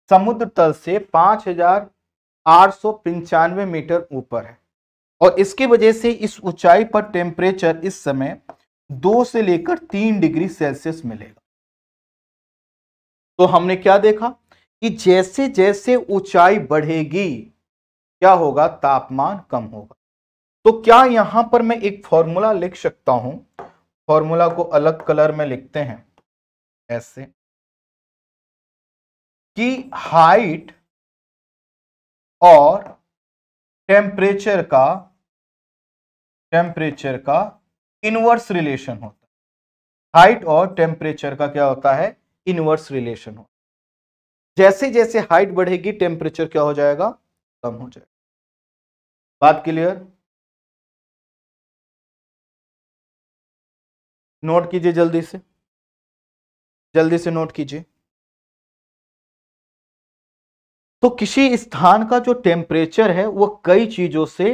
समुद्र तल से पांच हजार आठ सौ पंचानवे मीटर ऊपर है और इसकी वजह से इस ऊंचाई पर टेम्परेचर इस समय दो से लेकर तीन डिग्री सेल्सियस मिलेगा तो हमने क्या देखा कि जैसे जैसे ऊंचाई बढ़ेगी क्या होगा तापमान कम होगा तो क्या यहां पर मैं एक फॉर्मूला लिख सकता हूं फॉर्मूला को अलग कलर में लिखते हैं ऐसे कि हाइट और टेम्परेचर का टेम्परेचर का इनवर्स रिलेशन होता है हाइट और टेम्परेचर का क्या होता है इनवर्स रिलेशन हो जैसे जैसे हाइट बढ़ेगी टेम्परेचर क्या हो जाएगा कम हो जाएगा बात क्लियर नोट कीजिए जल्दी से जल्दी से नोट कीजिए तो किसी स्थान का जो टेम्परेचर है वो कई चीजों से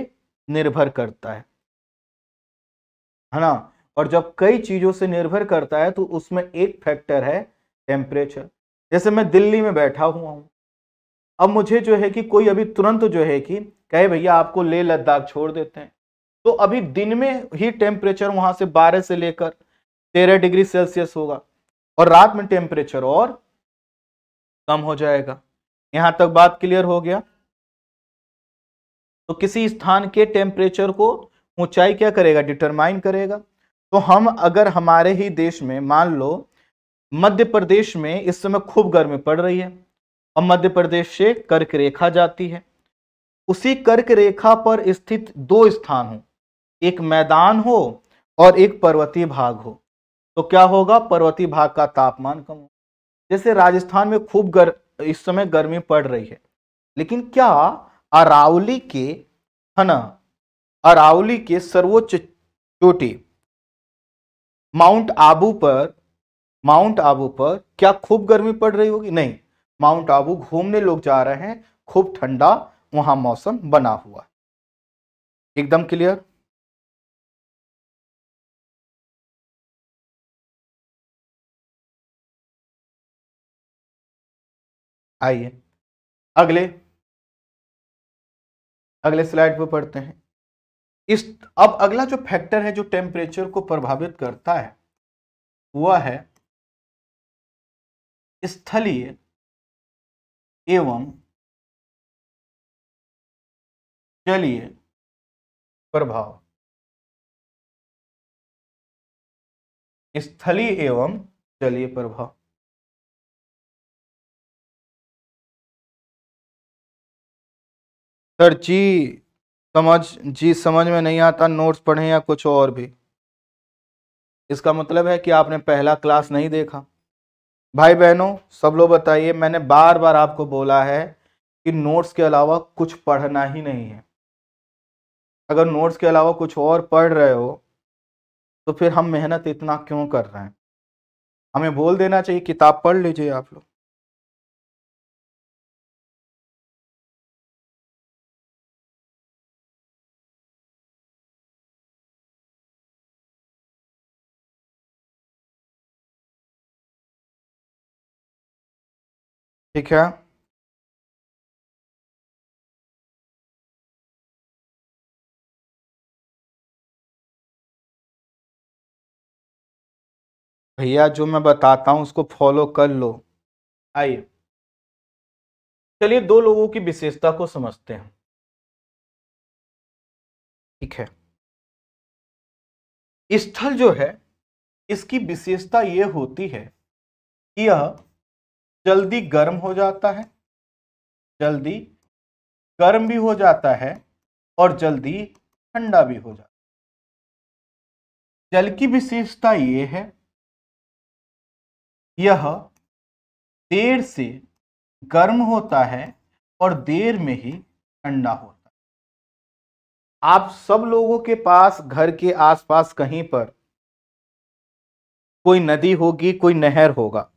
निर्भर करता है है ना और जब कई चीजों से निर्भर करता है तो उसमें एक फैक्टर है टेम्परेचर जैसे मैं दिल्ली में बैठा हुआ हूँ अब मुझे जो है कि कोई अभी तुरंत जो है कि कहे भैया आपको ले लद्दाख छोड़ देते हैं तो अभी दिन में ही टेम्परेचर वहाँ से बारह से लेकर तेरह डिग्री सेल्सियस होगा और रात में टेम्परेचर और कम हो जाएगा यहाँ तक बात क्लियर हो गया तो किसी स्थान के टेम्परेचर को ऊंचाई क्या करेगा डिटरमाइन करेगा तो हम अगर हमारे ही देश में मान लो मध्य प्रदेश में इस समय खूब गर्मी पड़ रही है और मध्य प्रदेश से कर्क रेखा जाती है उसी कर्क रेखा पर स्थित दो स्थान हो एक मैदान हो और एक पर्वतीय भाग हो तो क्या होगा पर्वतीय भाग का तापमान कम हो जैसे राजस्थान में खूब गर इस समय गर्मी पड़ रही है लेकिन क्या अरावली के है ना अरावली के सर्वोच्च चोटी माउंट आबू पर माउंट आबू पर क्या खूब गर्मी पड़ रही होगी नहीं माउंट आबू घूमने लोग जा रहे हैं खूब ठंडा वहां मौसम बना हुआ एकदम क्लियर आइए अगले अगले स्लाइड पर पढ़ते हैं इस अब अगला जो फैक्टर है जो टेम्परेचर को प्रभावित करता है वह है स्थलीय एवं जलीय प्रभाव स्थलीय एवं जलीय प्रभाव सर जी समझ जी समझ में नहीं आता नोट्स पढ़ें या कुछ और भी इसका मतलब है कि आपने पहला क्लास नहीं देखा भाई बहनों सब लोग बताइए मैंने बार बार आपको बोला है कि नोट्स के अलावा कुछ पढ़ना ही नहीं है अगर नोट्स के अलावा कुछ और पढ़ रहे हो तो फिर हम मेहनत इतना क्यों कर रहे हैं हमें बोल देना चाहिए किताब पढ़ लीजिए आप लोग ठीक है भैया जो मैं बताता हूं उसको फॉलो कर लो आइए चलिए दो लोगों की विशेषता को समझते हैं ठीक है स्थल जो है इसकी विशेषता यह होती है कि यह जल्दी गर्म हो जाता है जल्दी गर्म भी हो जाता है और जल्दी ठंडा भी हो जाता है जल की विशेषता ये है यह देर से गर्म होता है और देर में ही ठंडा होता है आप सब लोगों के पास घर के आसपास कहीं पर कोई नदी होगी कोई नहर होगा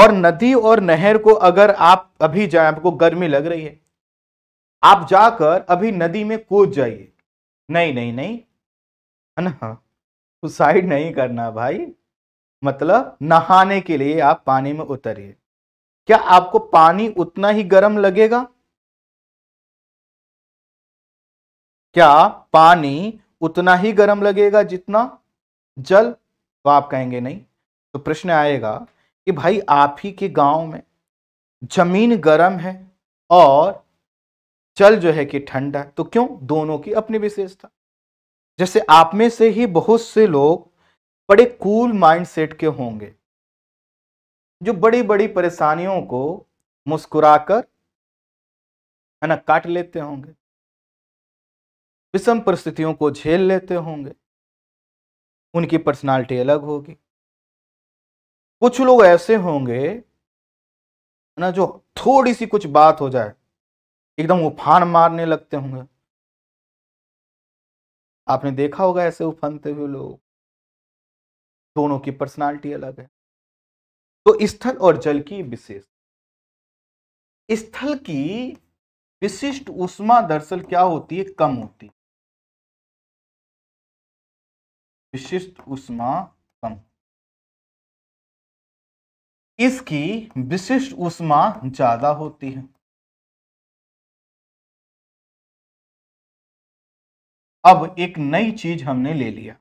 और नदी और नहर को अगर आप अभी जाए आपको गर्मी लग रही है आप जाकर अभी नदी में कूद जाइए नहीं नहीं नहीं है ना सुसाइड तो नहीं करना भाई मतलब नहाने के लिए आप पानी में उतरिए क्या आपको पानी उतना ही गर्म लगेगा क्या पानी उतना ही गर्म लगेगा जितना जल तो आप कहेंगे नहीं तो प्रश्न आएगा कि भाई आप ही के गांव में जमीन गर्म है और जल जो है कि ठंडा तो क्यों दोनों की अपनी विशेषता जैसे आप में से ही बहुत से लोग बड़े कूल माइंडसेट के होंगे जो बड़ी बड़ी परेशानियों को मुस्कुराकर है ना काट लेते होंगे विषम परिस्थितियों को झेल लेते होंगे उनकी पर्सनालिटी अलग होगी कुछ लोग ऐसे होंगे ना जो थोड़ी सी कुछ बात हो जाए एकदम उफान मारने लगते होंगे आपने देखा होगा ऐसे उफानते हुए लोग दोनों की पर्सनालिटी अलग है तो स्थल और जल की विशेष स्थल की विशिष्ट उष्मा दरअसल क्या होती है कम होती है विशिष्ट उष्मा इसकी विशिष्ट उष्मा ज्यादा होती है अब एक नई चीज हमने ले लिया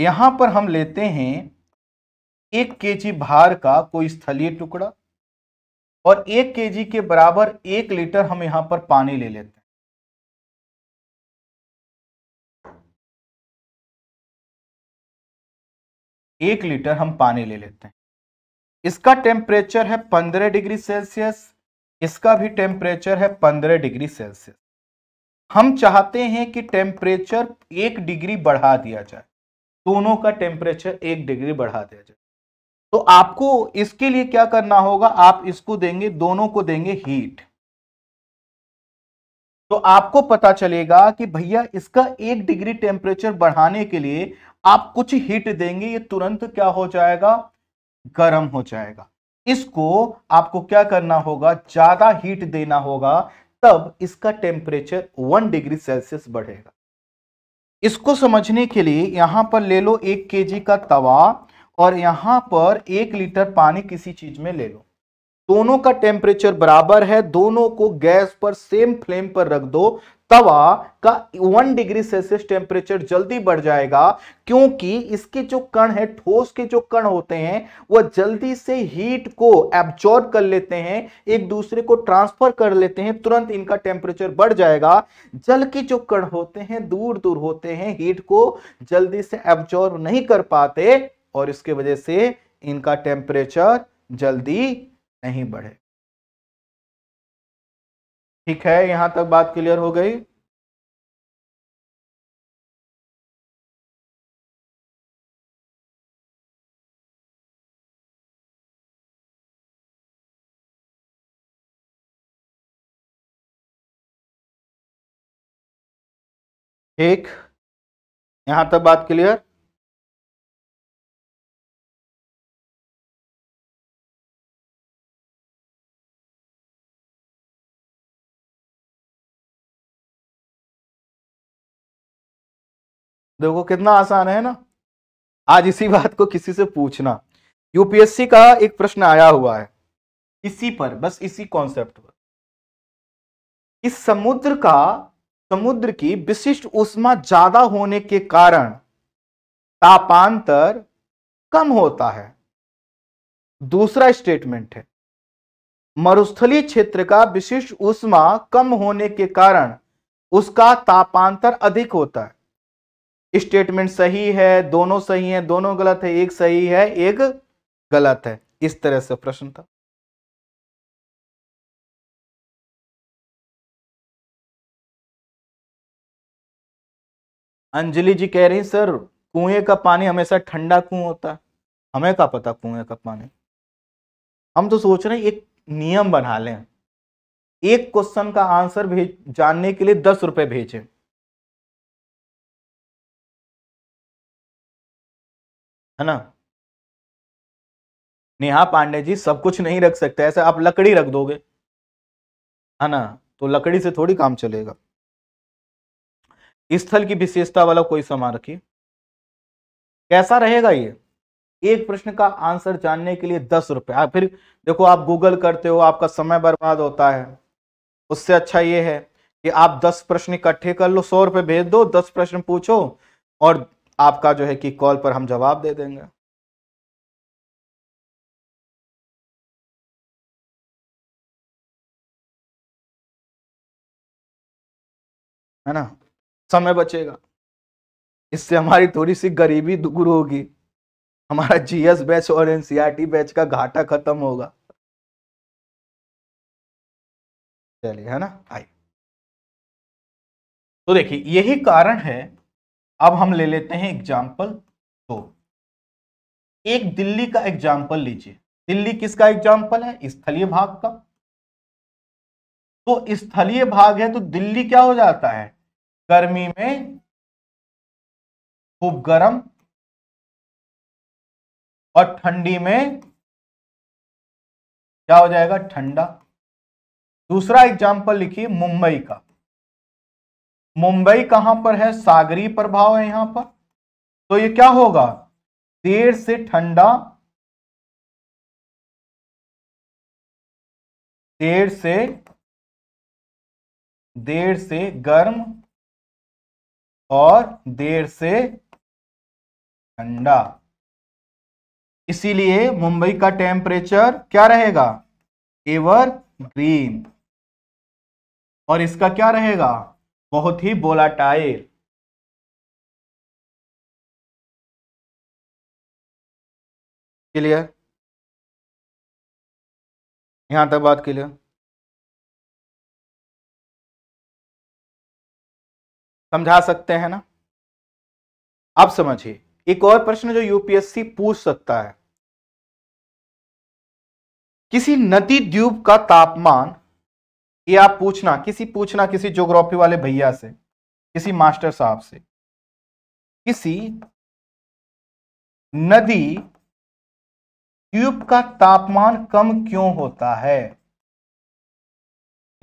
यहां पर हम लेते हैं एक केजी भार का कोई स्थलीय टुकड़ा और एक केजी के बराबर एक लीटर हम यहां पर पानी ले लेते हैं एक लीटर हम पानी ले लेते हैं इसका टेम्परेचर है पंद्रह डिग्री सेल्सियस इसका भी टेम्परेचर है पंद्रह डिग्री सेल्सियस हम चाहते हैं कि टेम्परेचर एक डिग्री बढ़ा दिया जाए दोनों का टेम्परेचर एक डिग्री बढ़ा दिया जाए तो आपको इसके लिए क्या करना होगा आप इसको देंगे दोनों को देंगे हीट तो आपको पता चलेगा कि भैया इसका एक डिग्री टेम्परेचर बढ़ाने के लिए आप कुछ हीट देंगे ये तुरंत क्या हो जाएगा गर्म हो जाएगा इसको आपको क्या करना होगा ज्यादा हीट देना होगा तब इसका टेम्परेचर वन डिग्री सेल्सियस बढ़ेगा इसको समझने के लिए यहां पर ले लो एक केजी का तवा और यहां पर एक लीटर पानी किसी चीज में ले लो दोनों का टेम्परेचर बराबर है दोनों को गैस पर सेम फ्लेम पर रख दो तवा का वन डिग्री सेल्सियस टेम्परेचर जल्दी बढ़ जाएगा क्योंकि इसके जो कण है ठोस के जो कण होते हैं वह जल्दी से हीट को एब्जॉर्ब कर लेते हैं एक दूसरे को ट्रांसफर कर लेते हैं तुरंत इनका टेम्परेचर बढ़ जाएगा जल के जो कण होते हैं दूर दूर होते हैं हीट को जल्दी से एब्जॉर्ब नहीं कर पाते और इसके वजह से इनका टेम्परेचर जल्दी नहीं बढ़े ठीक है यहां तक बात क्लियर हो गई ठीक यहां तक बात क्लियर देखो कितना आसान है ना आज इसी बात को किसी से पूछना यूपीएससी का एक प्रश्न आया हुआ है इसी पर बस इसी कॉन्सेप्ट पर इस समुद्र का समुद्र की विशिष्ट उष्मा ज्यादा होने के कारण तापांतर कम होता है दूसरा स्टेटमेंट है मरुस्थली क्षेत्र का विशिष्ट उष्मा कम होने के कारण उसका तापांतर अधिक होता है स्टेटमेंट सही है दोनों सही है दोनों गलत है एक सही है एक गलत है इस तरह से प्रश्न था अंजलि जी कह रही सर कुएं का पानी हमेशा ठंडा कुएं होता है हमें क्या पता कुएं का पानी हम तो सोच रहे हैं एक नियम बना लें एक क्वेश्चन का आंसर भेज जानने के लिए दस रुपए भेजें है ना नेहा पांडे जी सब कुछ नहीं रख सकते ऐसे आप लकड़ी रख दोगे है ना तो लकड़ी से थोड़ी काम चलेगा स्थल की विशेषता वाला कोई रखिए कैसा रहेगा ये एक प्रश्न का आंसर जानने के लिए दस रुपए फिर देखो आप गूगल करते हो आपका समय बर्बाद होता है उससे अच्छा ये है कि आप दस प्रश्न इकट्ठे कर लो सौ रुपए भेज दो दस प्रश्न पूछो और आपका जो है कि कॉल पर हम जवाब दे देंगे है ना समय बचेगा इससे हमारी थोड़ी सी गरीबी दूर होगी हमारा जीएस बैच और एनसीईआरटी e बैच का घाटा खत्म होगा चलिए है ना आई तो देखिए यही कारण है अब हम ले लेते हैं एग्जाम्पल दो एक दिल्ली का एग्जाम्पल लीजिए दिल्ली किसका एग्जाम्पल है स्थलीय भाग का तो स्थलीय भाग है तो दिल्ली क्या हो जाता है गर्मी में खूब गर्म और ठंडी में क्या हो जाएगा ठंडा दूसरा एग्जाम्पल लिखिए मुंबई का मुंबई कहां पर है सागरी प्रभाव है यहां पर तो ये क्या होगा देर से ठंडा देर से देर से गर्म और देर से ठंडा इसीलिए मुंबई का टेम्परेचर क्या रहेगा एवर ग्रीन और इसका क्या रहेगा बहुत ही बोलाटाइल क्लियर यहां तक बात क्लियर समझा सकते हैं ना अब समझिए एक और प्रश्न जो यूपीएससी पूछ सकता है किसी नदी द्वीप का तापमान कि आप पूछना किसी पूछना किसी ज्योग्राफी वाले भैया से किसी मास्टर साहब से किसी नदी ट्यूब का तापमान कम क्यों होता है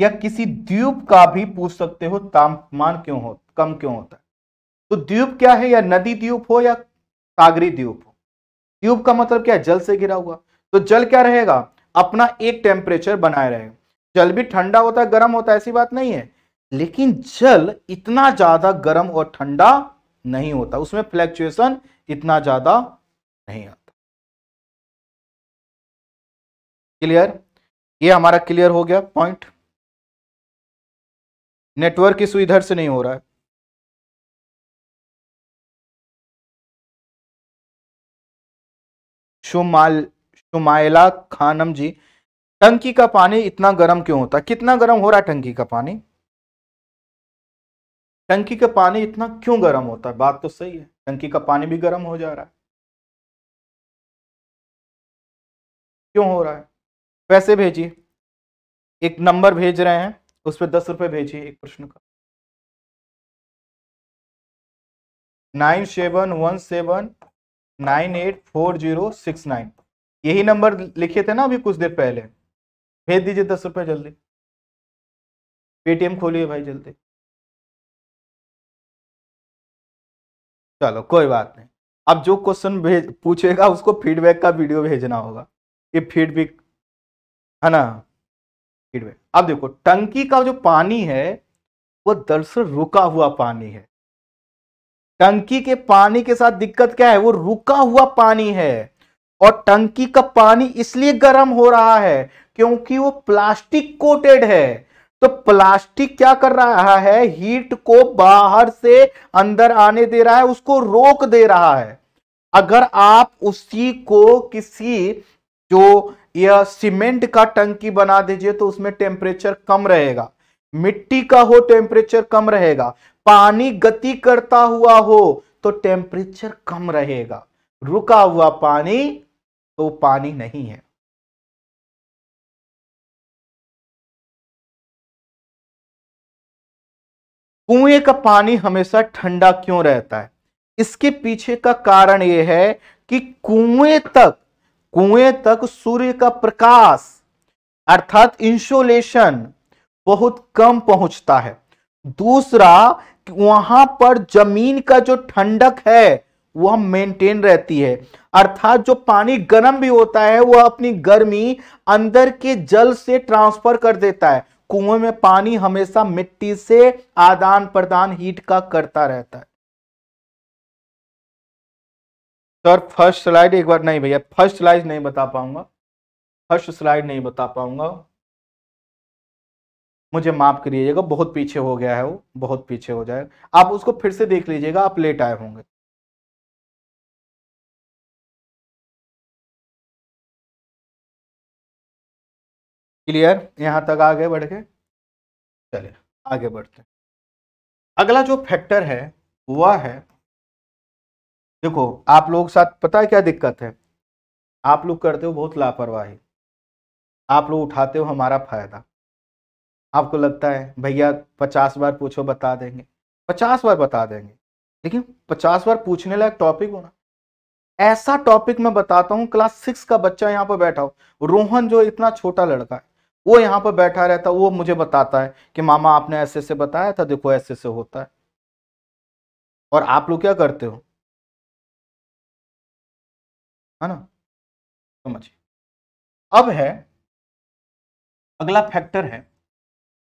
या किसी द्वीप का भी पूछ सकते हो तापमान क्यों हो कम क्यों होता है तो द्वीप क्या है या नदी द्वीप हो या सागरी द्वीप हो द्वीप का मतलब क्या है जल से घिरा हुआ तो जल क्या रहेगा अपना एक टेम्परेचर बनाए रहेगा जल भी ठंडा होता है गर्म होता है ऐसी बात नहीं है लेकिन जल इतना ज्यादा गर्म और ठंडा नहीं होता उसमें फ्लैक्चुएशन इतना ज्यादा नहीं आता क्लियर ये हमारा क्लियर हो गया पॉइंट नेटवर्क इशू इधर से नहीं हो रहा है शुमाल शुमाइला खानम जी टंकी का पानी इतना गर्म क्यों होता है कितना गर्म हो रहा है टंकी का पानी टंकी का पानी इतना क्यों गर्म होता है बात तो सही है टंकी का पानी भी गर्म हो जा रहा है क्यों हो रहा है पैसे भेजिए एक नंबर भेज रहे हैं उस पर दस रुपये भेजिए एक प्रश्न का nine seven one seven nine eight four zero six nine यही नंबर लिखे थे ना अभी कुछ देर पहले भेज दीजिए दस रुपये जल्दी पेटीएम खोलिए भाई जल्दी चलो कोई बात नहीं अब जो क्वेश्चन भेज पूछेगा उसको फीडबैक का वीडियो भेजना होगा ये फीडबैक है ना फीडबैक अब देखो टंकी का जो पानी है वो दरअसल रुका हुआ पानी है टंकी के पानी के साथ दिक्कत क्या है वो रुका हुआ पानी है और टंकी का पानी इसलिए गर्म हो रहा है क्योंकि वो प्लास्टिक कोटेड है तो प्लास्टिक क्या कर रहा है हीट को बाहर से अंदर आने दे रहा है उसको रोक दे रहा है अगर आप उसी को किसी जो यह सीमेंट का टंकी बना दीजिए तो उसमें टेम्परेचर कम रहेगा मिट्टी का हो टेम्परेचर कम रहेगा पानी गति करता हुआ हो तो टेम्परेचर कम रहेगा रुका हुआ पानी तो पानी नहीं है कुएं का पानी हमेशा ठंडा क्यों रहता है इसके पीछे का कारण यह है कि कुएं तक कुएं तक सूर्य का प्रकाश अर्थात इंसुलेशन बहुत कम पहुंचता है दूसरा वहां पर जमीन का जो ठंडक है वह मेंटेन रहती है अर्थात जो पानी गर्म भी होता है वह अपनी गर्मी अंदर के जल से ट्रांसफर कर देता है कुएं में पानी हमेशा मिट्टी से आदान प्रदान हीट का करता रहता है सर फर्स्ट स्लाइड एक बार नहीं भैया फर्स्ट स्लाइड नहीं बता पाऊंगा फर्स्ट स्लाइड नहीं बता पाऊंगा मुझे माफ करिएगा बहुत पीछे हो गया है वो बहुत पीछे हो जाएगा आप उसको फिर से देख लीजिएगा आप लेट आए होंगे क्लियर यहाँ तक आगे बढ़ के चले आगे बढ़ते हैं अगला जो फैक्टर है वह है देखो आप लोग साथ पता है क्या दिक्कत है आप लोग करते हो बहुत लापरवाही आप लोग उठाते हो हमारा फायदा आपको लगता है भैया पचास बार पूछो बता देंगे पचास बार बता देंगे लेकिन पचास बार पूछने लायक टॉपिक होना ऐसा टॉपिक मैं बताता हूँ क्लास सिक्स का बच्चा यहाँ पर बैठा हो रोहन जो इतना छोटा लड़का है वो यहाँ पर बैठा रहता वो मुझे बताता है कि मामा आपने ऐसे से बताया था देखो ऐसे से होता है और आप लोग क्या करते हो है ना समझिए अब है अगला फैक्टर है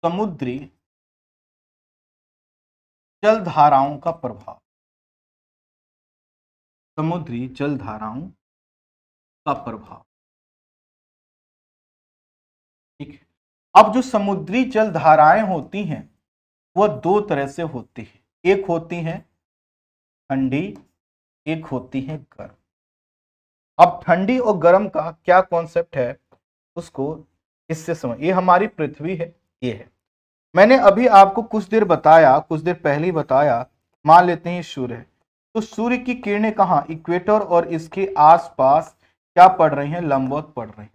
समुद्री जल धाराओं का प्रभाव समुद्री जल धाराओं का प्रभाव अब जो समुद्री जल धाराएं होती हैं वह दो तरह से होती है एक होती है ठंडी एक होती है गर्म अब ठंडी और गर्म का क्या कॉन्सेप्ट है उसको इससे समझ ये हमारी पृथ्वी है ये है मैंने अभी आपको कुछ देर बताया कुछ देर पहले ही बताया मान लेते हैं सूर्य तो सूर्य की किरणें कहाँ इक्वेटर और इसके आसपास क्या पड़ रही हैं लंबवत पड़ रही हैं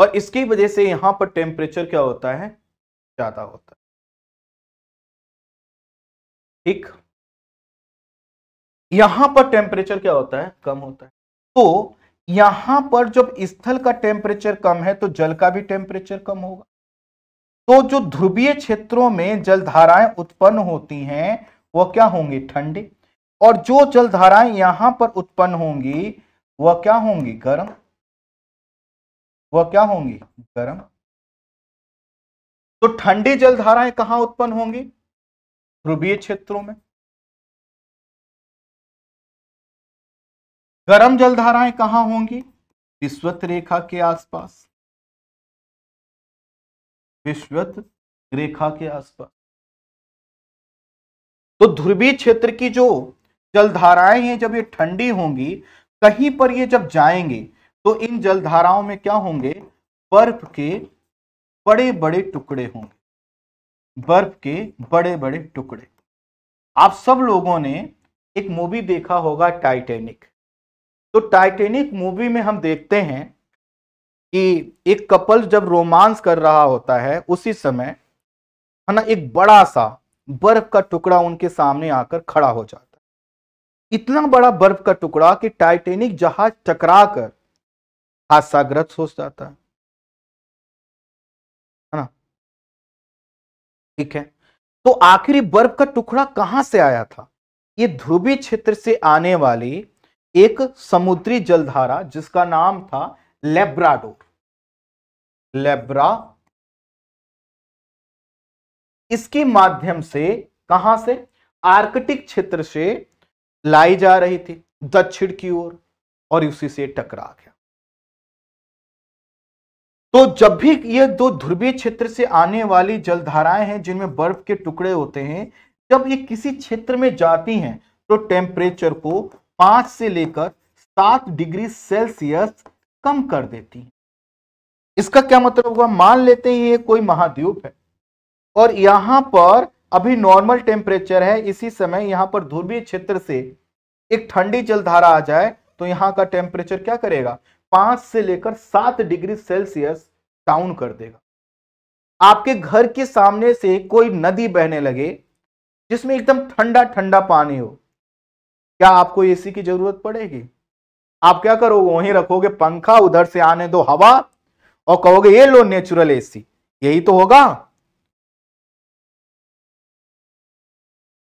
और इसकी वजह से यहां पर टेम्परेचर क्या होता है ज़्यादा होता है ठीक यहां पर टेम्परेचर क्या होता है कम होता है तो यहां पर जब स्थल का टेम्परेचर कम है तो जल का भी टेम्परेचर कम होगा तो जो ध्रुवीय क्षेत्रों में जलधाराएं उत्पन्न होती हैं वह क्या होंगी ठंडी और जो जलधाराएं यहां पर उत्पन्न होंगी वह क्या होंगी गर्म वह क्या होंगी गर्म तो ठंडी जलधाराएं कहां उत्पन्न होंगी ध्रुवीय क्षेत्रों में गर्म जलधाराएं कहां होंगी विश्वत रेखा के आसपास विश्वत रेखा के आसपास तो ध्रुवीय क्षेत्र की जो जलधाराएं हैं जब ये ठंडी होंगी कहीं पर ये जब जाएंगे तो इन जलधाराओं में क्या होंगे बर्फ के बड़े बड़े टुकड़े होंगे बर्फ के बड़े बड़े टुकड़े आप सब लोगों ने एक मूवी देखा होगा टाइटेनिक तो टाइटेनिक मूवी में हम देखते हैं कि एक कपल जब रोमांस कर रहा होता है उसी समय है ना एक बड़ा सा बर्फ का टुकड़ा उनके सामने आकर खड़ा हो जाता है इतना बड़ा बर्फ का टुकड़ा कि टाइटेनिक जहाज टकरा कर हादसा सोच जाता है ना ठीक है तो आखिरी बर्फ का टुकड़ा कहां से आया था ये ध्रुवीय क्षेत्र से आने वाली एक समुद्री जलधारा जिसका नाम था लेब्राडोर लेब्रा इसके माध्यम से कहां से आर्कटिक क्षेत्र से लाई जा रही थी दक्षिण की ओर और, और उसी से टकरा गया तो जब भी ये दो ध्रुवीय क्षेत्र से आने वाली जलधाराएं हैं जिनमें बर्फ के टुकड़े होते हैं जब ये किसी क्षेत्र में जाती हैं तो टेम्परेचर को पांच से लेकर सात डिग्री सेल्सियस कम कर देती हैं इसका क्या मतलब हुआ मान लेते हैं ये कोई महाद्वीप है और यहां पर अभी नॉर्मल टेम्परेचर है इसी समय यहाँ पर ध्रुवीय क्षेत्र से एक ठंडी जलधारा आ जाए तो यहां का टेम्परेचर क्या करेगा पांच से लेकर सात डिग्री सेल्सियस डाउन कर देगा आपके घर के सामने से कोई नदी बहने लगे जिसमें एकदम ठंडा ठंडा पानी हो क्या आपको एसी की जरूरत पड़ेगी आप क्या करोगे वहीं रखोगे पंखा उधर से आने दो हवा और कहोगे ये लो नेचुरल एसी यही तो होगा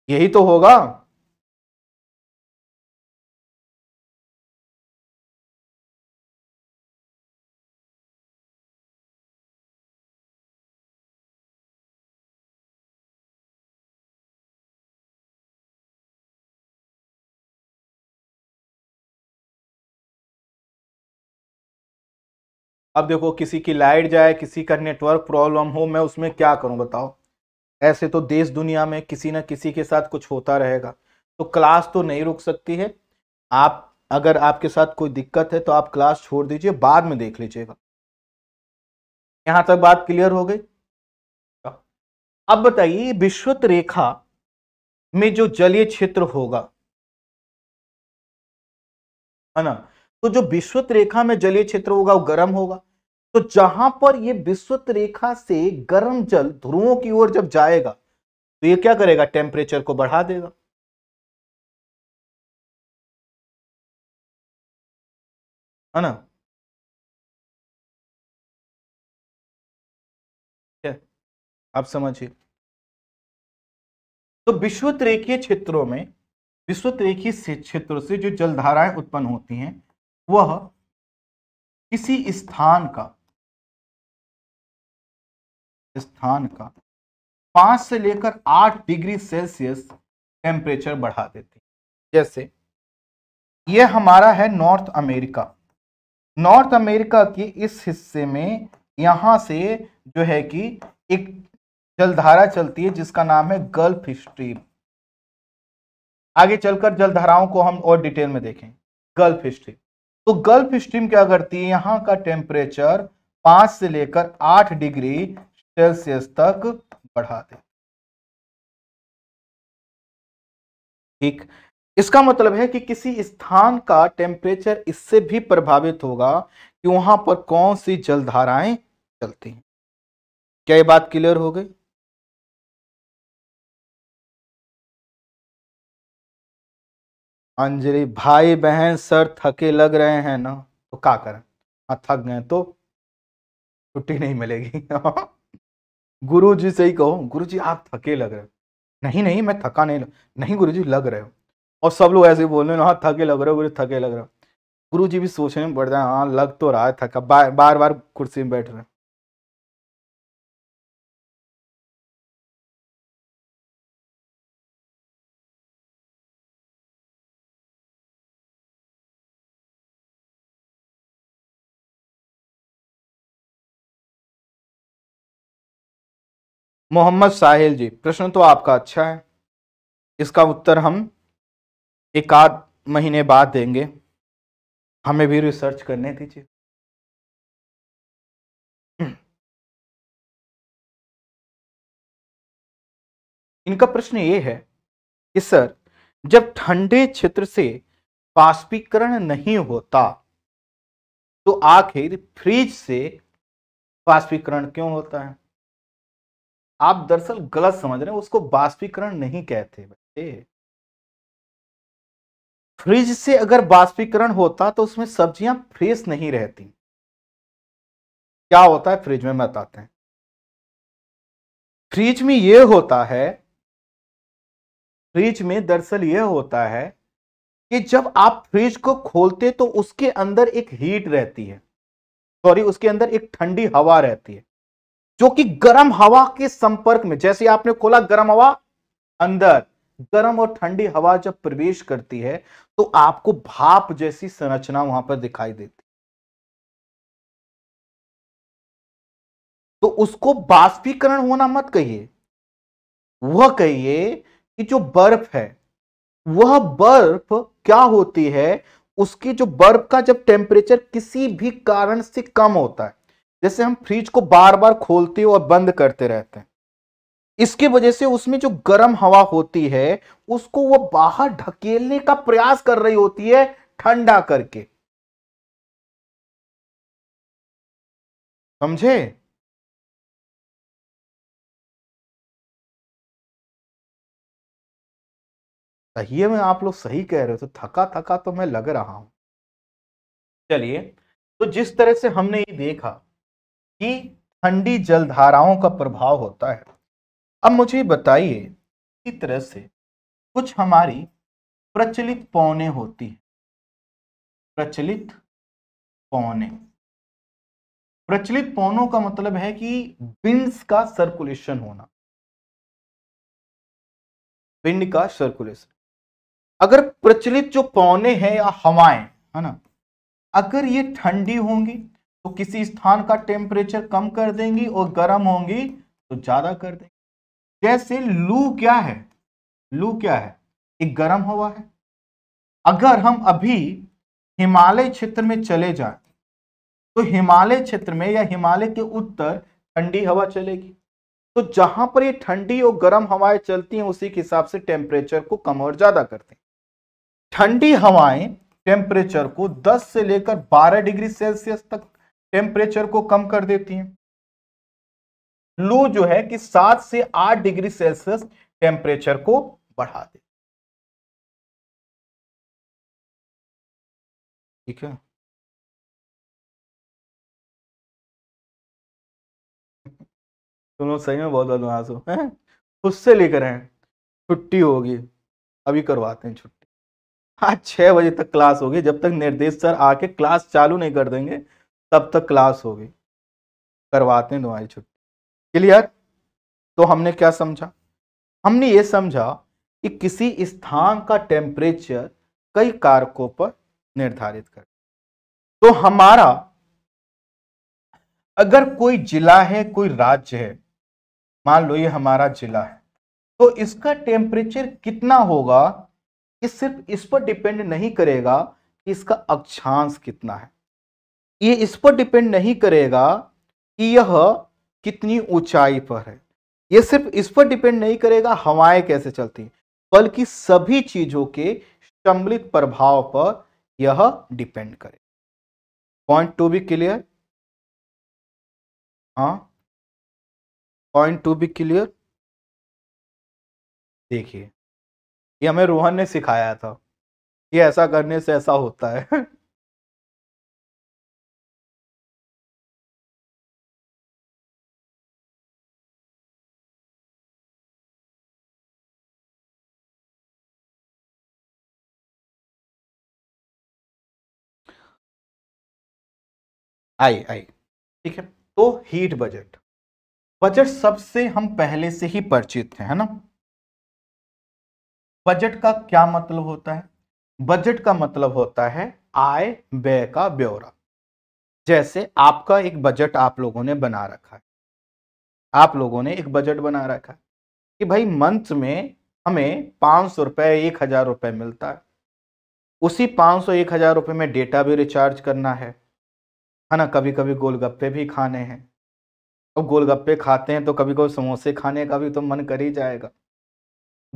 यही तो होगा अब देखो किसी की लाइट जाए किसी का नेटवर्क प्रॉब्लम हो मैं उसमें क्या करूं बताओ ऐसे तो देश दुनिया में किसी ना किसी के साथ कुछ होता रहेगा तो क्लास तो नहीं रुक सकती है आप अगर आपके साथ कोई दिक्कत है तो आप क्लास छोड़ दीजिए बाद में देख लीजिएगा यहां तक बात क्लियर हो गई अब बताइए विश्वत रेखा में जो जलीय क्षेत्र होगा है ना तो जो विश्वत रेखा में जलीय क्षेत्र होगा वो गर्म होगा तो जहां पर ये विश्वत रेखा से गर्म जल ध्रुवों की ओर जब जाएगा तो ये क्या करेगा टेम्परेचर को बढ़ा देगा है ना आप समझिए तो विश्वत रेखीय क्षेत्रों में विश्वत रेखीय क्षेत्रों से जो जलधाराएं उत्पन्न होती हैं वह किसी स्थान का स्थान का पांच से लेकर आठ डिग्री सेल्सियस टेम्परेचर बढ़ा देती जैसे यह हमारा है नॉर्थ अमेरिका नॉर्थ अमेरिका के इस हिस्से में यहां से जो है कि एक जलधारा चलती है जिसका नाम है गल्फ स्ट्रीम आगे चलकर जलधाराओं को हम और डिटेल में देखें गल्फ स्ट्रीम तो गल्फ स्ट्रीम क्या करती है यहां का टेम्परेचर पांच से लेकर आठ डिग्री सेल्सियस तक बढ़ा दे ठीक इसका मतलब है कि किसी स्थान का टेम्परेचर इससे भी प्रभावित होगा कि वहां पर कौन सी जलधाराएं चलती हैं क्या ये बात क्लियर हो गई अंजलि भाई बहन सर थके लग रहे हैं ना तो क्या करें हाँ थक गए तो छुट्टी नहीं मिलेगी गुरु जी से ही कहो गुरु जी आप थके लग रहे हो नहीं नहीं मैं थका नहीं लग नहीं गुरु जी लग रहे हो और सब लोग ऐसे बोल रहे हो हाँ थके लग रहे हो गुरु थके लग रहे हो गुरु जी भी सोचने में पड़ता है हाँ लग तो रहा है थका बार बार कुर्सी में बैठ रहे हैं मोहम्मद साहिल जी प्रश्न तो आपका अच्छा है इसका उत्तर हम एक आध महीने बाद देंगे हमें भी रिसर्च करने दीजिए इनका प्रश्न ये है कि सर जब ठंडे क्षेत्र से बाष्पीकरण नहीं होता तो आखिर फ्रीज से बाष्पीकरण क्यों होता है आप दरअसल गलत समझ रहे हैं उसको बाष्पीकरण नहीं कहते बच्चे फ्रिज से अगर बाष्पीकरण होता तो उसमें सब्जियां फ्रेश नहीं रहती क्या होता है फ्रिज में बताते हैं फ्रिज में यह होता है फ्रिज में दरअसल यह होता है कि जब आप फ्रिज को खोलते तो उसके अंदर एक हीट रहती है सॉरी उसके अंदर एक ठंडी हवा रहती है जो कि गर्म हवा के संपर्क में जैसे आपने खोला गर्म हवा अंदर गर्म और ठंडी हवा जब प्रवेश करती है तो आपको भाप जैसी संरचना वहां पर दिखाई देती तो उसको बाष्पीकरण होना मत कहिए वह कहिए कि जो बर्फ है वह बर्फ क्या होती है उसकी जो बर्फ का जब टेम्परेचर किसी भी कारण से कम होता है जैसे हम फ्रिज को बार बार खोलते और बंद करते रहते हैं इसकी वजह से उसमें जो गर्म हवा होती है उसको वो बाहर ढकेलने का प्रयास कर रही होती है ठंडा करके समझे सही है मैं आप लोग सही कह रहे हो तो थका थका तो मैं लग रहा हूं चलिए तो जिस तरह से हमने ये देखा कि ठंडी जलधाराओं का प्रभाव होता है अब मुझे बताइए इसी तरह से कुछ हमारी प्रचलित पौने होती है प्रचलित पौने प्रचलित पौनों का मतलब है कि विंड्स का सर्कुलेशन होना विंड का सर्कुलेशन अगर प्रचलित जो पौने हैं या हवाएं है ना अगर ये ठंडी होंगी तो किसी स्थान का टेम्परेचर कम कर देंगी और गर्म होंगी तो ज्यादा कर देंगी जैसे लू क्या है लू क्या है एक गर्म हवा है अगर हम अभी हिमालय क्षेत्र में चले जाए तो हिमालय क्षेत्र में या हिमालय के उत्तर ठंडी हवा चलेगी तो जहां पर ये ठंडी और गर्म हवाएं चलती हैं उसी के हिसाब से टेम्परेचर को कम और ज्यादा करते हैं ठंडी हवाएं टेम्परेचर को 10 से लेकर 12 डिग्री सेल्सियस तक टेम्परेचर को कम कर देती है लू जो है कि सात से आठ डिग्री सेल्सियस टेम्परेचर को बढ़ा दे ठीक है तुम सही में बहुत बदमाश हो उससे लेकर हैं छुट्टी होगी अभी करवाते हैं छुट्टी आज छह बजे तक क्लास होगी जब तक निर्देश सर आके क्लास चालू नहीं कर देंगे तब तक क्लास होगी करवाते हैं तुम्हारी छुट्टी क्लियर तो हमने क्या समझा हमने ये समझा कि किसी स्थान का टेम्परेचर कई कारकों पर निर्धारित कर तो हमारा अगर कोई जिला है कोई राज्य है मान लो ये हमारा जिला है तो इसका टेम्परेचर कितना होगा ये सिर्फ इस पर डिपेंड नहीं करेगा कि इसका अक्षांश कितना है ये इस पर डिपेंड नहीं करेगा कि यह कितनी ऊंचाई पर है यह सिर्फ इस पर डिपेंड नहीं करेगा हवाएं कैसे चलती बल्कि सभी चीजों के सम्मिलित प्रभाव पर यह डिपेंड करे पॉइंट टू भी क्लियर हाँ पॉइंट टू भी क्लियर देखिए ये हमें रोहन ने सिखाया था कि ऐसा करने से ऐसा होता है आई आई ठीक है तो हीट बजट बजट सबसे हम पहले से ही परिचित हैं है ना बजट का क्या मतलब होता है बजट का मतलब होता है आय व्यय का ब्यौरा जैसे आपका एक बजट आप लोगों ने बना रखा है आप लोगों ने एक बजट बना रखा है कि भाई मंथ में हमें पाँच सौ रुपये एक हज़ार रुपये मिलता है उसी पाँच सौ एक हज़ार रुपये में डेटा भी रिचार्ज करना है है ना कभी कभी गोलगप्पे भी खाने हैं अब गोलगप्पे खाते हैं तो कभी कभी समोसे खाने का भी तो मन कर ही जाएगा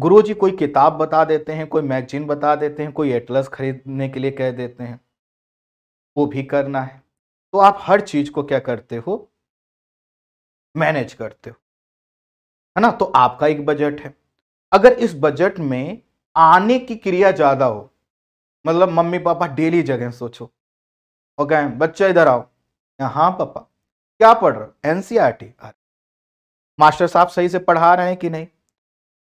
गुरु जी कोई किताब बता देते हैं कोई मैगजीन बता देते हैं कोई एटलस खरीदने के लिए कह देते हैं वो भी करना है तो आप हर चीज को क्या करते हो मैनेज करते हो है ना तो आपका एक बजट है अगर इस बजट में आने की क्रिया ज्यादा हो मतलब मम्मी पापा डेली जगह सोचो ओके बच्चा इधर आओ हाँ पापा क्या पढ़ रहे हो एनसीईआरटी e मास्टर साहब सही से पढ़ा रहे हैं कि नहीं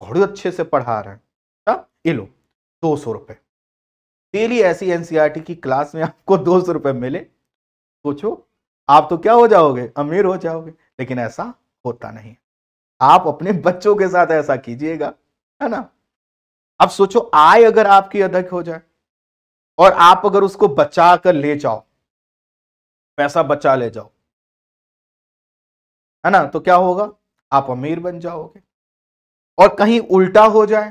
बहुत अच्छे से पढ़ा रहे हैं ये लो दो सौ रुपये डेली ऐसी एनसीईआरटी e की क्लास में आपको दो सौ रुपये मिले सोचो आप तो क्या हो जाओगे अमीर हो जाओगे लेकिन ऐसा होता नहीं आप अपने बच्चों के साथ ऐसा कीजिएगा है ना अब सोचो आय अगर आपकी अधिक हो जाए और आप अगर उसको बचा कर ले जाओ पैसा बचा ले जाओ है ना तो क्या होगा आप अमीर बन जाओगे और कहीं उल्टा हो जाए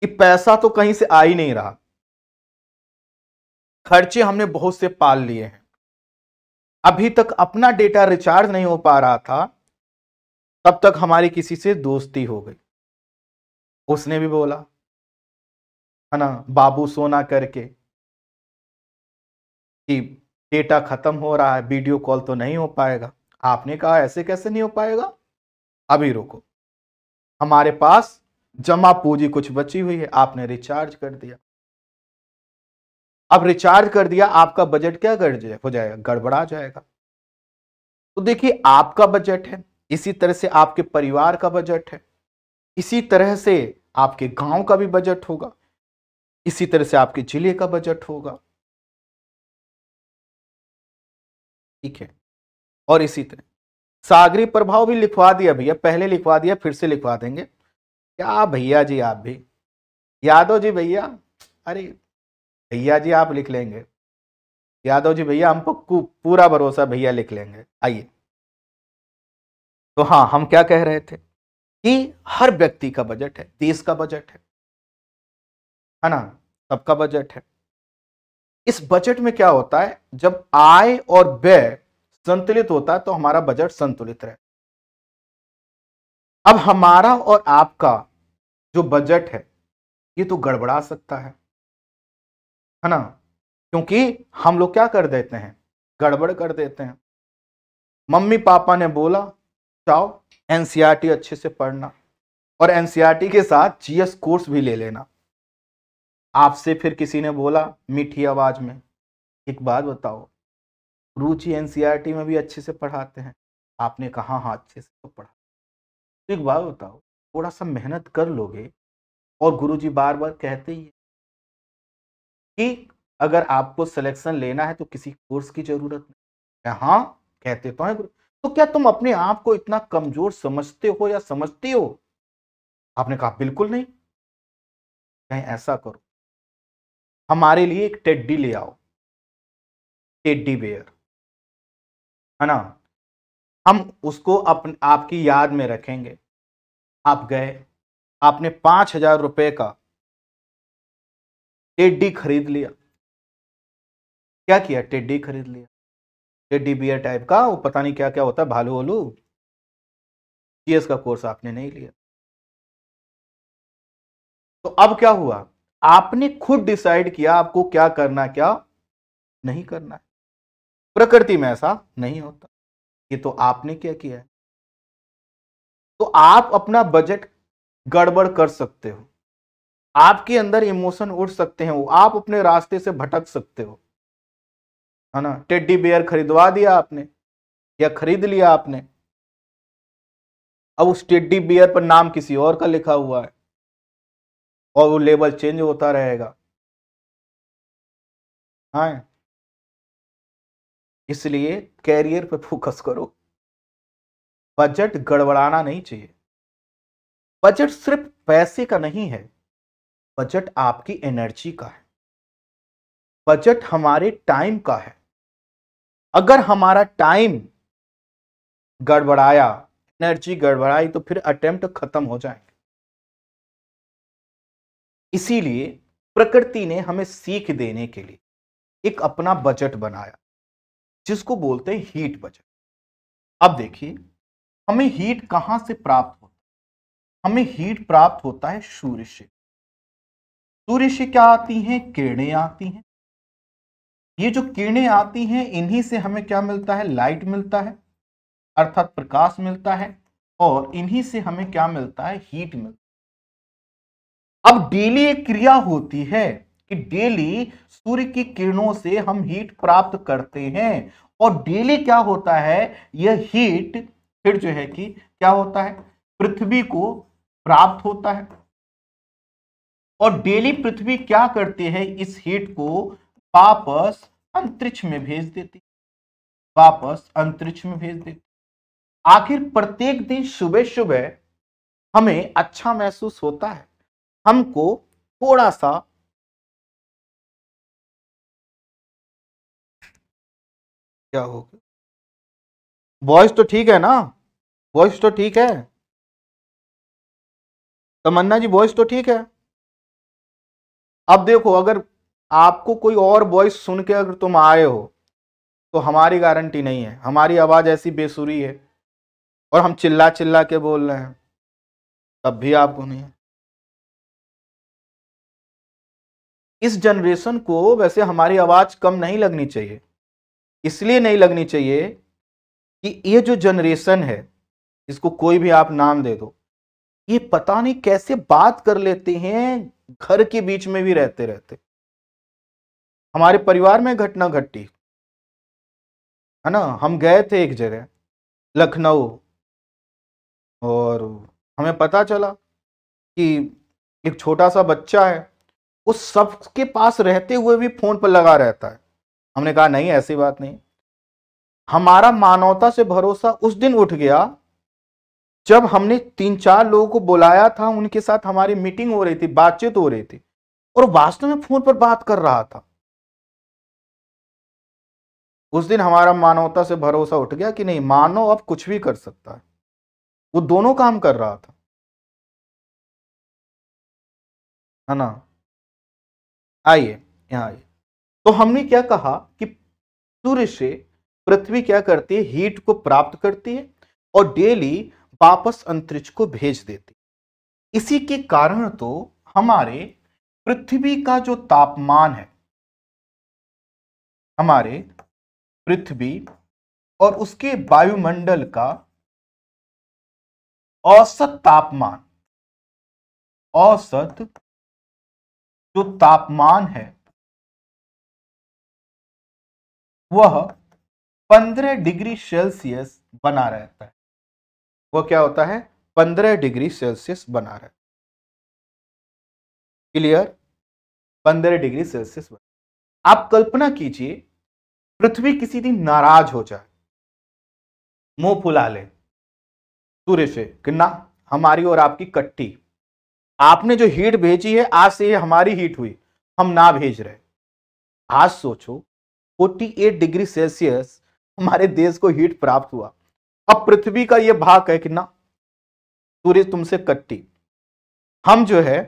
कि पैसा तो कहीं से आ ही नहीं रहा खर्चे हमने बहुत से पाल लिए हैं अभी तक अपना डेटा रिचार्ज नहीं हो पा रहा था तब तक हमारी किसी से दोस्ती हो गई उसने भी बोला है ना बाबू सोना करके कि डेटा ख़त्म हो रहा है वीडियो कॉल तो नहीं हो पाएगा आपने कहा ऐसे कैसे नहीं हो पाएगा अभी रुको हमारे पास जमा पूंजी कुछ बची हुई है आपने रिचार्ज कर दिया अब रिचार्ज कर दिया आपका बजट क्या कर जाए हो जाएगा गड़बड़ा जाएगा तो देखिए आपका बजट है इसी तरह से आपके परिवार का बजट है इसी तरह से आपके गांव का भी बजट होगा इसी तरह से आपके जिले का बजट होगा ठीक है और इसी तरह सागरी प्रभाव भी लिखवा दिया भैया पहले लिखवा दिया फिर से लिखवा देंगे क्या भैया जी आप भी यादव जी भैया अरे भैया जी आप लिख लेंगे यादव जी भैया हमको पूरा भरोसा भैया लिख लेंगे आइए तो हाँ हम क्या कह रहे थे कि हर व्यक्ति का बजट है देश का बजट है है ना सबका बजट है इस बजट में क्या होता है जब आय और व्यय संतुलित होता है तो हमारा बजट संतुलित रहता अब हमारा और आपका जो बजट है ये तो गड़बड़ा सकता है है ना क्योंकि हम लोग क्या कर देते हैं गड़बड़ कर देते हैं मम्मी पापा ने बोला जाओ एनसीआरटी अच्छे से पढ़ना और एनसीआरटी के साथ जीएस कोर्स भी ले लेना आपसे फिर किसी ने बोला मीठी आवाज़ में एक बात बताओ रुचि एनसीईआरटी में भी अच्छे से पढ़ाते हैं आपने कहा हाँ अच्छे से तो पढ़ा तो एक बात बताओ थोड़ा सा मेहनत कर लोगे और गुरुजी बार बार कहते ही कि अगर आपको सिलेक्शन लेना है तो किसी कोर्स की जरूरत नहीं हाँ कहते तो हैं तो क्या तुम अपने आप को इतना कमजोर समझते हो या समझती हो आपने कहा बिल्कुल नहीं कहीं ऐसा करो हमारे लिए एक टेड्डी ले आओ टेड्डी बेयर है ना हम उसको अपने आपकी याद में रखेंगे आप गए आपने पांच हजार रुपये का टेड्डी खरीद लिया क्या किया टेड्डी खरीद लिया टेड्डी बियर टाइप का वो पता नहीं क्या क्या होता है भालू वालू जीएस का कोर्स आपने नहीं लिया तो अब क्या हुआ आपने खुद डिसाइड किया आपको क्या करना क्या नहीं करना है प्रकृति में ऐसा नहीं होता ये तो आपने क्या किया है तो आप अपना बजट गड़बड़ कर सकते हो आपके अंदर इमोशन उठ सकते हैं आप अपने रास्ते से भटक सकते हो है ना टेड्डी बेयर खरीदवा दिया आपने या खरीद लिया आपने अब उस टेड्डी बेयर पर नाम किसी और का लिखा हुआ है और वो लेबल चेंज होता रहेगा हाँ इसलिए कैरियर पे फोकस करो बजट गड़बड़ाना नहीं चाहिए बजट सिर्फ पैसे का नहीं है बजट आपकी एनर्जी का है बजट हमारे टाइम का है अगर हमारा टाइम गड़बड़ाया एनर्जी गड़बड़ाई तो फिर अटेम्प्ट खत्म हो जाएंगे इसीलिए प्रकृति ने हमें सीख देने के लिए एक अपना बजट बनाया जिसको बोलते हैं हीट बजट अब देखिए हमें हीट कहां से प्राप्त होता है हमें हीट प्राप्त होता है सूर्य से सूर्य से क्या आती हैं किरणें आती हैं ये जो किरणें आती हैं इन्हीं से हमें क्या मिलता है लाइट मिलता है अर्थात प्रकाश मिलता है और इन्हीं से हमें क्या मिलता है हीट मिलता है अब डेली एक क्रिया होती है कि डेली सूर्य की किरणों से हम हीट प्राप्त करते हैं और डेली क्या होता है यह हीट फिर जो है कि क्या होता है पृथ्वी को प्राप्त होता है और डेली पृथ्वी क्या करती है इस हीट को वापस अंतरिक्ष में भेज देती वापस अंतरिक्ष में भेज देती आखिर प्रत्येक दिन सुबह सुबह हमें अच्छा महसूस होता है हमको थोड़ा सा क्या हो गया वॉइस तो ठीक है ना वॉइस तो ठीक है तमन्ना जी वॉइस तो ठीक है अब देखो अगर आपको कोई और वॉइस सुन के अगर तुम आए हो तो हमारी गारंटी नहीं है हमारी आवाज़ ऐसी बेसुरी है और हम चिल्ला चिल्ला के बोल रहे हैं तब भी आपको नहीं है इस जनरेशन को वैसे हमारी आवाज़ कम नहीं लगनी चाहिए इसलिए नहीं लगनी चाहिए कि ये जो जनरेशन है इसको कोई भी आप नाम दे दो ये पता नहीं कैसे बात कर लेते हैं घर के बीच में भी रहते रहते हमारे परिवार में घटना घटी है ना हम गए थे एक जगह लखनऊ और हमें पता चला कि एक छोटा सा बच्चा है वो सबके पास रहते हुए भी फोन पर लगा रहता है हमने कहा नहीं ऐसी बात नहीं हमारा मानवता से भरोसा उस दिन उठ गया जब हमने तीन चार लोगों को बुलाया था उनके साथ हमारी मीटिंग हो रही थी बातचीत हो रही थी और वास्तव में फोन पर बात कर रहा था उस दिन हमारा मानवता से भरोसा उठ गया कि नहीं मानव अब कुछ भी कर सकता है वो दोनों काम कर रहा था है ना आइए यहाँ आइए तो हमने क्या कहा कि सूर्य से पृथ्वी क्या करती है हीट को प्राप्त करती है और डेली वापस अंतरिक्ष को भेज देती है इसी के कारण तो हमारे पृथ्वी का जो तापमान है हमारे पृथ्वी और उसके वायुमंडल का औसत तापमान औसत जो तापमान है वह 15 डिग्री सेल्सियस बना रहता है वह क्या होता है 15 डिग्री सेल्सियस बना रहता है क्लियर 15 डिग्री सेल्सियस बना आप कल्पना कीजिए पृथ्वी किसी दिन नाराज हो जाए मुंह फुला ले सूर्य से कि ना हमारी और आपकी कट्टी आपने जो हीट भेजी है आज से ये हमारी हीट हुई हम ना भेज रहे आज सोचो 48 डिग्री सेल्सियस हमारे देश को हीट प्राप्त हुआ अब पृथ्वी का ये भाग है कि ना सूर्य तुमसे कट्टी हम जो है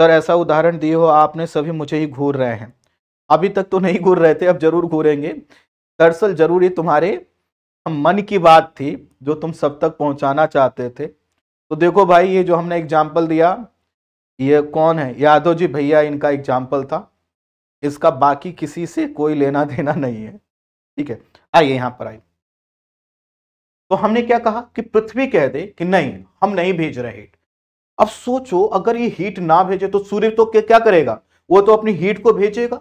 सर ऐसा उदाहरण दिए हो आपने सभी मुझे ही घूर रहे हैं अभी तक तो नहीं घूर रहे थे अब जरूर घूरेंगे दरअसल जरूर ये तुम्हारे मन की बात थी जो तुम सब तक पहुंचाना चाहते थे तो देखो भाई ये जो हमने एग्जाम्पल दिया ये कौन है यादव जी भैया इनका एग्जाम्पल था इसका बाकी किसी से कोई लेना देना नहीं है ठीक है आइए यहाँ पर आइए तो हमने क्या कहा कि पृथ्वी कह दे कि नहीं हम नहीं भेज रहे हीट अब सोचो अगर ये हीट ना भेजे तो सूर्य तो क्या करेगा वो तो अपनी हीट को भेजेगा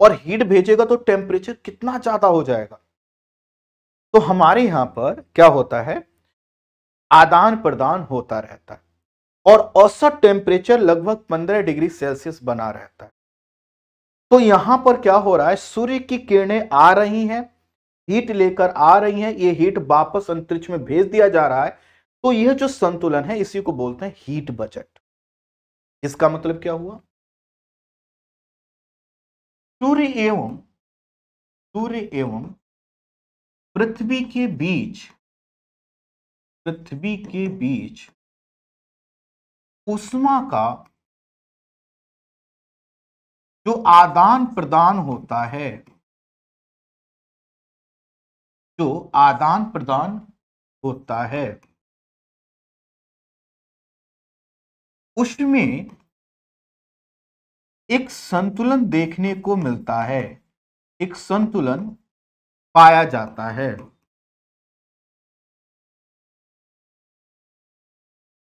और हीट भेजेगा तो टेम्परेचर कितना ज्यादा हो जाएगा तो हमारे यहां पर क्या होता है आदान प्रदान होता रहता है और औसत टेम्परेचर लगभग 15 डिग्री सेल्सियस बना रहता है तो यहां पर क्या हो रहा है सूर्य की किरणें आ रही हैं हीट लेकर आ रही हैं ये हीट वापस अंतरिक्ष में भेज दिया जा रहा है तो यह जो संतुलन है इसी को बोलते हैं हीट बजट इसका मतलब क्या हुआ सूर्य एवं सूर्य एवं पृथ्वी के बीच पृथ्वी के बीच उष्मा का जो आदान प्रदान होता है जो आदान प्रदान होता है उसमें एक संतुलन देखने को मिलता है एक संतुलन पाया जाता है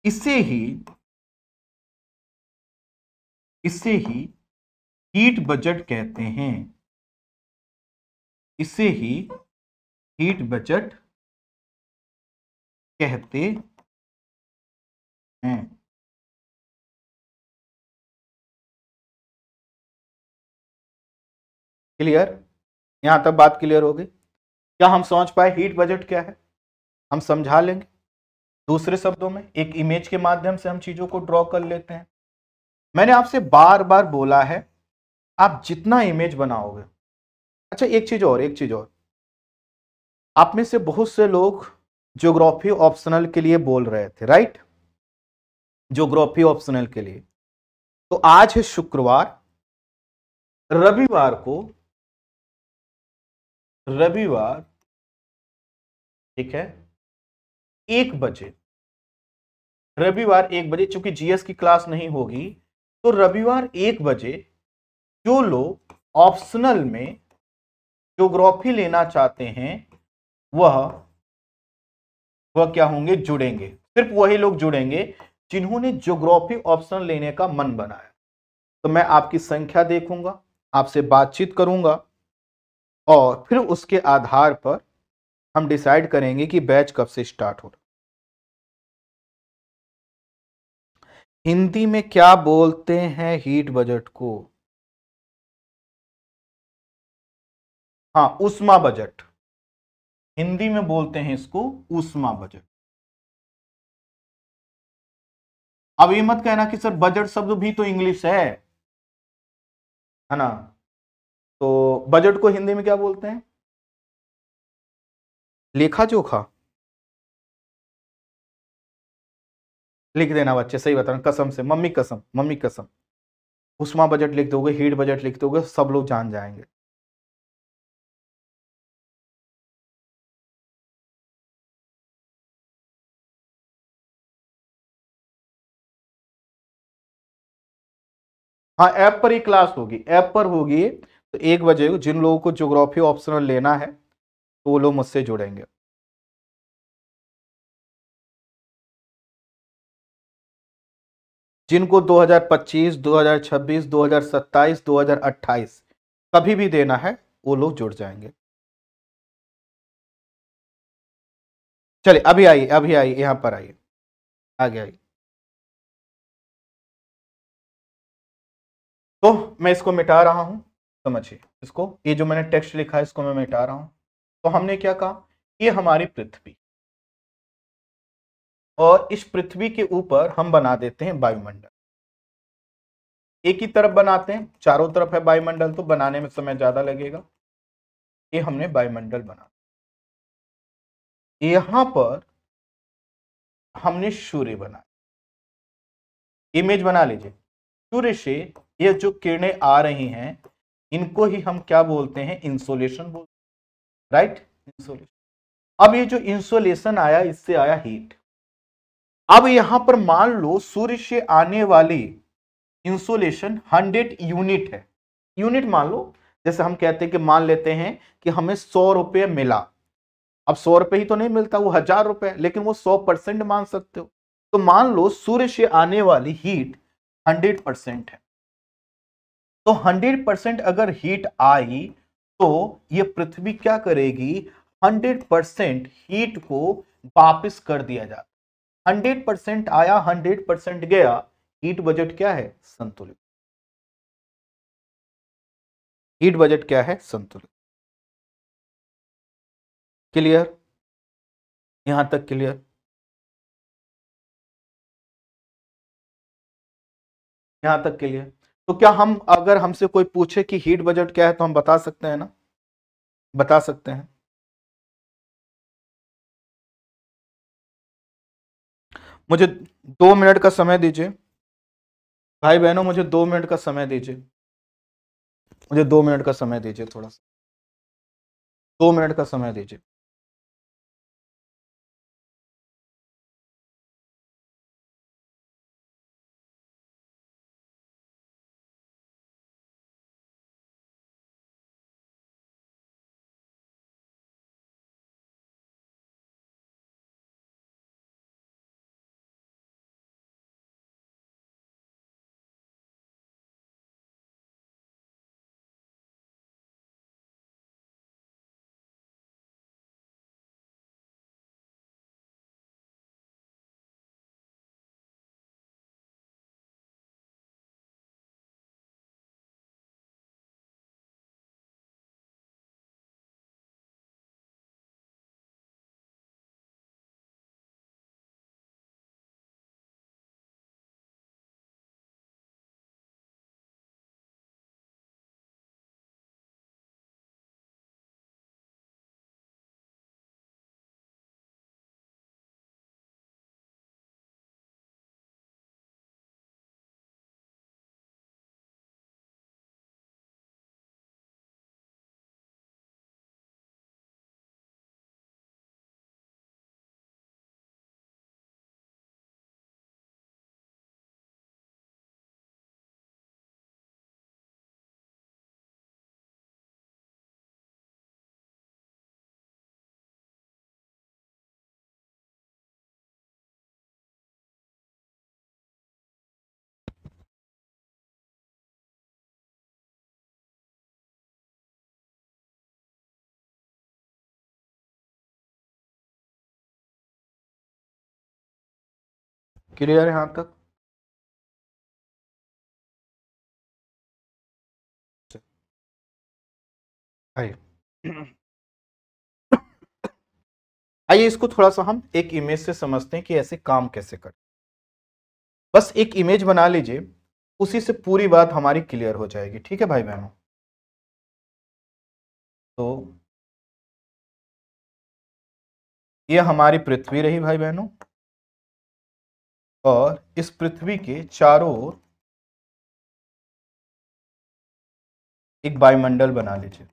इससे ही इससे ही हीट बजट कहते हैं इसे ही हीट बजट कहते हैं क्लियर यहां तक बात क्लियर हो गई क्या हम समझ पाए हीट बजट क्या है हम समझा लेंगे दूसरे शब्दों में एक इमेज के माध्यम से हम चीज़ों को ड्रॉ कर लेते हैं मैंने आपसे बार बार बोला है आप जितना इमेज बनाओगे अच्छा एक चीज़ और एक चीज़ और आप में से बहुत से लोग ज्योग्राफी ऑप्शनल के लिए बोल रहे थे राइट ज्योग्राफी ऑप्शनल के लिए तो आज है शुक्रवार रविवार को रविवार ठीक है एक बजे रविवार एक बजे चूंकि जीएस की क्लास नहीं होगी तो रविवार एक बजे जो लोग ऑप्शनल में ज्योग्राफी लेना चाहते हैं वह वह क्या होंगे जुड़ेंगे सिर्फ वही लोग जुड़ेंगे जिन्होंने ज्योग्राफी ऑप्शन लेने का मन बनाया तो मैं आपकी संख्या देखूंगा आपसे बातचीत करूंगा और फिर उसके आधार पर हम डिसाइड करेंगे कि बैच कब से स्टार्ट हो रहा हिंदी में क्या बोलते हैं हीट बजट को हाँ उष्मा बजट हिंदी में बोलते हैं इसको उष्मा बजट अब ये मत कहना कि सर बजट शब्द भी तो इंग्लिश है है ना तो बजट को हिंदी में क्या बोलते हैं लेखा जोखा लिख देना बच्चे सही बता कसम से मम्मी कसम मम्मी कसम उष्मा बजट लिख दोगे हीट बजट लिख दोगे सब लोग जान जाएंगे हाँ ऐप पर ही क्लास होगी ऐप पर होगी तो एक बजे जिन लोगों को जोग्राफी ऑप्शनल लेना है तो वो लोग मुझसे जुड़ेंगे जिनको 2025, 2026, 2027, 2028 कभी भी देना है वो लोग जुड़ जाएंगे चलिए अभी आइए अभी आइए यहां पर आइए आगे आइए तो मैं इसको मिटा रहा हूं समझिए इसको ये जो मैंने टेक्स्ट लिखा है इसको मैं मिटा रहा हूं तो हमने क्या कहा ये हमारी पृथ्वी और इस पृथ्वी के ऊपर हम बना देते हैं वायुमंडल एक ही तरफ बनाते हैं चारों तरफ है वायुमंडल तो बनाने में समय ज्यादा लगेगा ये हमने वायुमंडल बना यहां पर हमने सूर्य बनाया इमेज बना लीजिए सूर्य से ये जो किरणें आ रही हैं इनको ही हम क्या बोलते हैं इंसोलेशन बोलते हैं राइट इंसोलेशन अब ये जो इंसोलेशन आया इससे आया हीट अब यहां पर मान लो सूर्य से आने वाली इंसोलेशन 100 यूनिट है यूनिट मान लो जैसे हम कहते हैं कि मान लेते हैं कि हमें सौ रुपये मिला अब सौ रुपये ही तो नहीं मिलता वो हजार रुपये लेकिन वो सौ परसेंट मान सकते हो तो मान लो सूर्य से आने वाली हीट हंड्रेड परसेंट है तो 100 परसेंट अगर हीट आई तो ये पृथ्वी क्या करेगी 100 परसेंट हीट को वापस कर दिया जाता 100 परसेंट आया 100 परसेंट गया हीट बजट क्या है संतुलित हीट बजट क्या है संतुलित क्लियर यहां तक क्लियर यहां तक क्लियर तो क्या हम अगर हमसे कोई पूछे कि हीट बजट क्या है तो हम बता सकते हैं ना बता सकते हैं मुझे दो मिनट का समय दीजिए भाई बहनों मुझे दो मिनट का समय दीजिए मुझे दो मिनट का समय दीजिए थोड़ा सा दो मिनट का समय दीजिए क्लियर यहाँ तक आइए इसको थोड़ा सा हम एक इमेज से समझते हैं कि ऐसे काम कैसे करते बस एक इमेज बना लीजिए उसी से पूरी बात हमारी क्लियर हो जाएगी ठीक है भाई बहनों तो ये हमारी पृथ्वी रही भाई बहनों और इस पृथ्वी के चारों ओर एक वायुमंडल बना लीजिए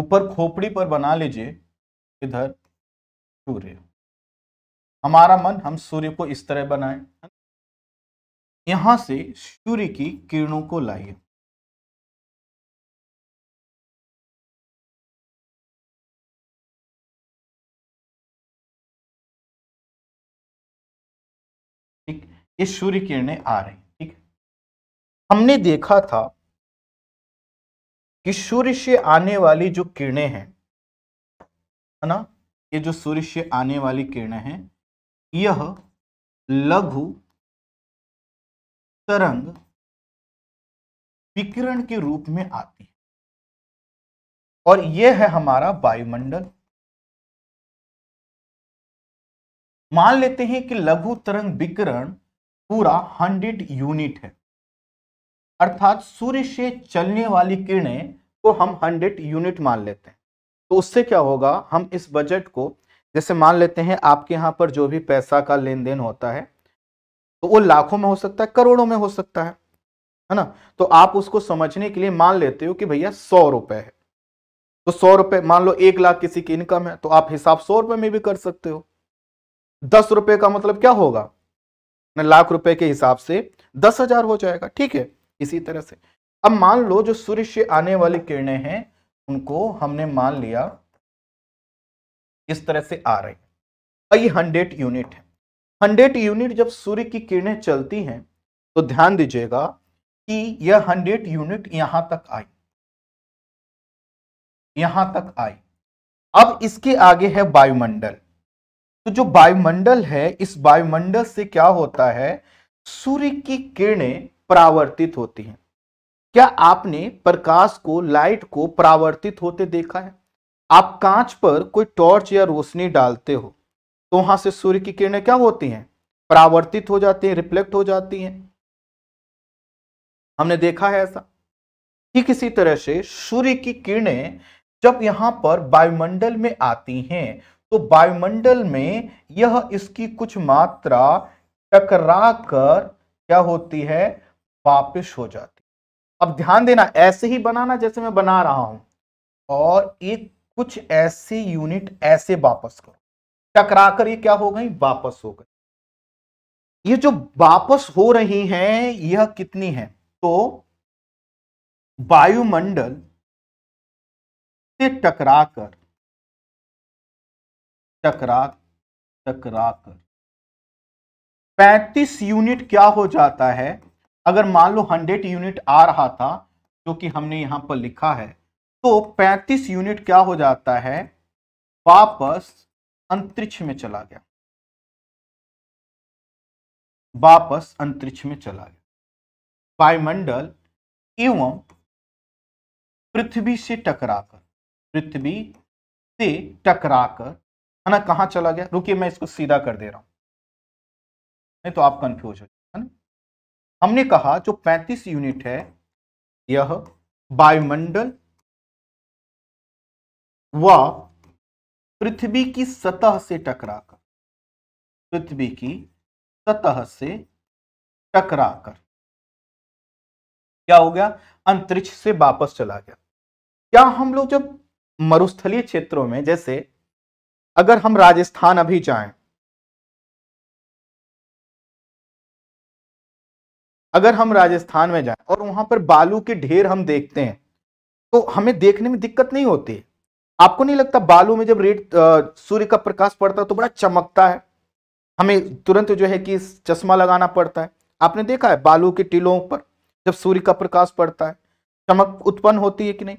ऊपर खोपड़ी पर बना लीजिए इधर सूर्य हमारा मन हम सूर्य को इस तरह बनाए यहां से सूर्य की किरणों को लाइए ठीक ये सूर्य किरणें आ रही ठीक हमने देखा था कि सूर्य से आने वाली जो किरणें हैं है ना ये जो सूर्य से आने वाली किरण है यह लघु तरंग विकिरण के रूप में आती है और यह है हमारा वायुमंडल मान लेते हैं कि लघु तरंग विकिरण पूरा 100 यूनिट है अर्थात सूर्य से चलने वाली किरणें को हम 100 यूनिट मान लेते हैं तो उससे क्या होगा हम इस बजट को जैसे मान लेते हैं आपके यहाँ पर जो भी पैसा का लेन देन होता है तो वो लाखों में हो सकता है करोड़ों में हो सकता है है ना तो आप उसको समझने के लिए मान लेते हो कि भैया सौ रुपए है तो सौ रुपए मान लो एक लाख किसी की इनकम है तो आप हिसाब सौ रुपए में भी कर सकते हो दस रुपए का मतलब क्या होगा लाख रुपए के हिसाब से दस हजार हो जाएगा ठीक है इसी तरह से अब मान लो जो सूर्य से आने वाली किरणें हैं उनको हमने मान लिया इस तरह से आ रही है ये हंड्रेड यूनिट है हंड्रेड यूनिट जब सूर्य की किरणें चलती हैं तो ध्यान दीजिएगा कि यह हंड्रेड यूनिट यहां तक आई यहां तक आई अब इसके आगे है वायुमंडल तो जो वायुमंडल है इस वायुमंडल से क्या होता है सूर्य की किरणें परावर्तित होती हैं क्या आपने प्रकाश को लाइट को परावर्तित होते देखा है आप कांच पर कोई टॉर्च या रोशनी डालते हो तो वहां से सूर्य की किरणें क्या होती हैं परावर्तित हो जाती हैं रिफ्लेक्ट हो जाती हैं हमने देखा है ऐसा ठीक इसी तरह से सूर्य की किरणें जब यहां पर वायुमंडल में आती हैं तो वायुमंडल में यह इसकी कुछ मात्रा टकरा कर क्या होती है वापिस हो जाती अब ध्यान देना ऐसे ही बनाना जैसे मैं बना रहा हूं और एक कुछ ऐसे यूनिट ऐसे वापस करो टकराकर ये क्या हो गई वापस हो गई ये जो वापस हो रही हैं यह कितनी है तो वायुमंडल से टकराकर टकरा टकराकर 35 यूनिट क्या हो जाता है अगर मान लो 100 यूनिट आ रहा था जो कि हमने यहां पर लिखा है तो 35 यूनिट क्या हो जाता है वापस अंतरिक्ष में चला गया वापस अंतरिक्ष में चला गया वायुमंडल एवं पृथ्वी से टकराकर पृथ्वी से टकराकर है ना कहाँ चला गया रुकिए मैं इसको सीधा कर दे रहा हूं नहीं तो आप कंफ्यूज हो हमने कहा जो 35 यूनिट है यह वायुमंडल व पृथ्वी की सतह से टकराकर पृथ्वी की सतह से टकराकर क्या हो गया अंतरिक्ष से वापस चला गया क्या हम लोग जब मरुस्थलीय क्षेत्रों में जैसे अगर हम राजस्थान अभी जाएं अगर हम राजस्थान में जाएं और वहां पर बालू के ढेर हम देखते हैं तो हमें देखने में दिक्कत नहीं होती आपको नहीं लगता बालू में जब रेड सूर्य का प्रकाश पड़ता है तो बड़ा चमकता है हमें तुरंत जो है कि चश्मा लगाना पड़ता है आपने देखा है बालू के टीलों पर जब सूर्य का प्रकाश पड़ता है चमक उत्पन्न होती है कि नहीं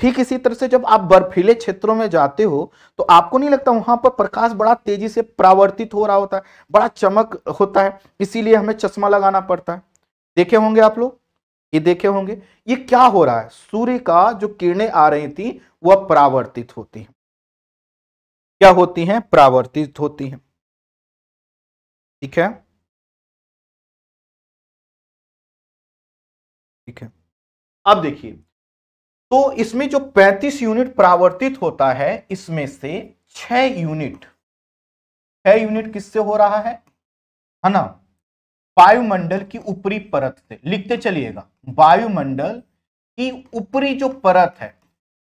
ठीक इसी तरह से जब आप बर्फीले क्षेत्रों में जाते हो तो आपको नहीं लगता वहां पर प्रकाश बड़ा तेजी से परावर्तित हो रहा होता है बड़ा चमक होता है इसीलिए हमें चश्मा लगाना पड़ता है देखे होंगे आप लोग ये देखे होंगे ये क्या हो रहा है सूर्य का जो किरणें आ रही थी वह परावर्तित होती हैं क्या होती हैं परावर्तित होती हैं ठीक है ठीक है अब देखिए तो इसमें जो 35 यूनिट परावर्तित होता है इसमें से 6 यूनिट 6 यूनिट किससे हो रहा है है ना वायुमंडल की ऊपरी परत से लिखते चलिएगा वायुमंडल की ऊपरी जो परत है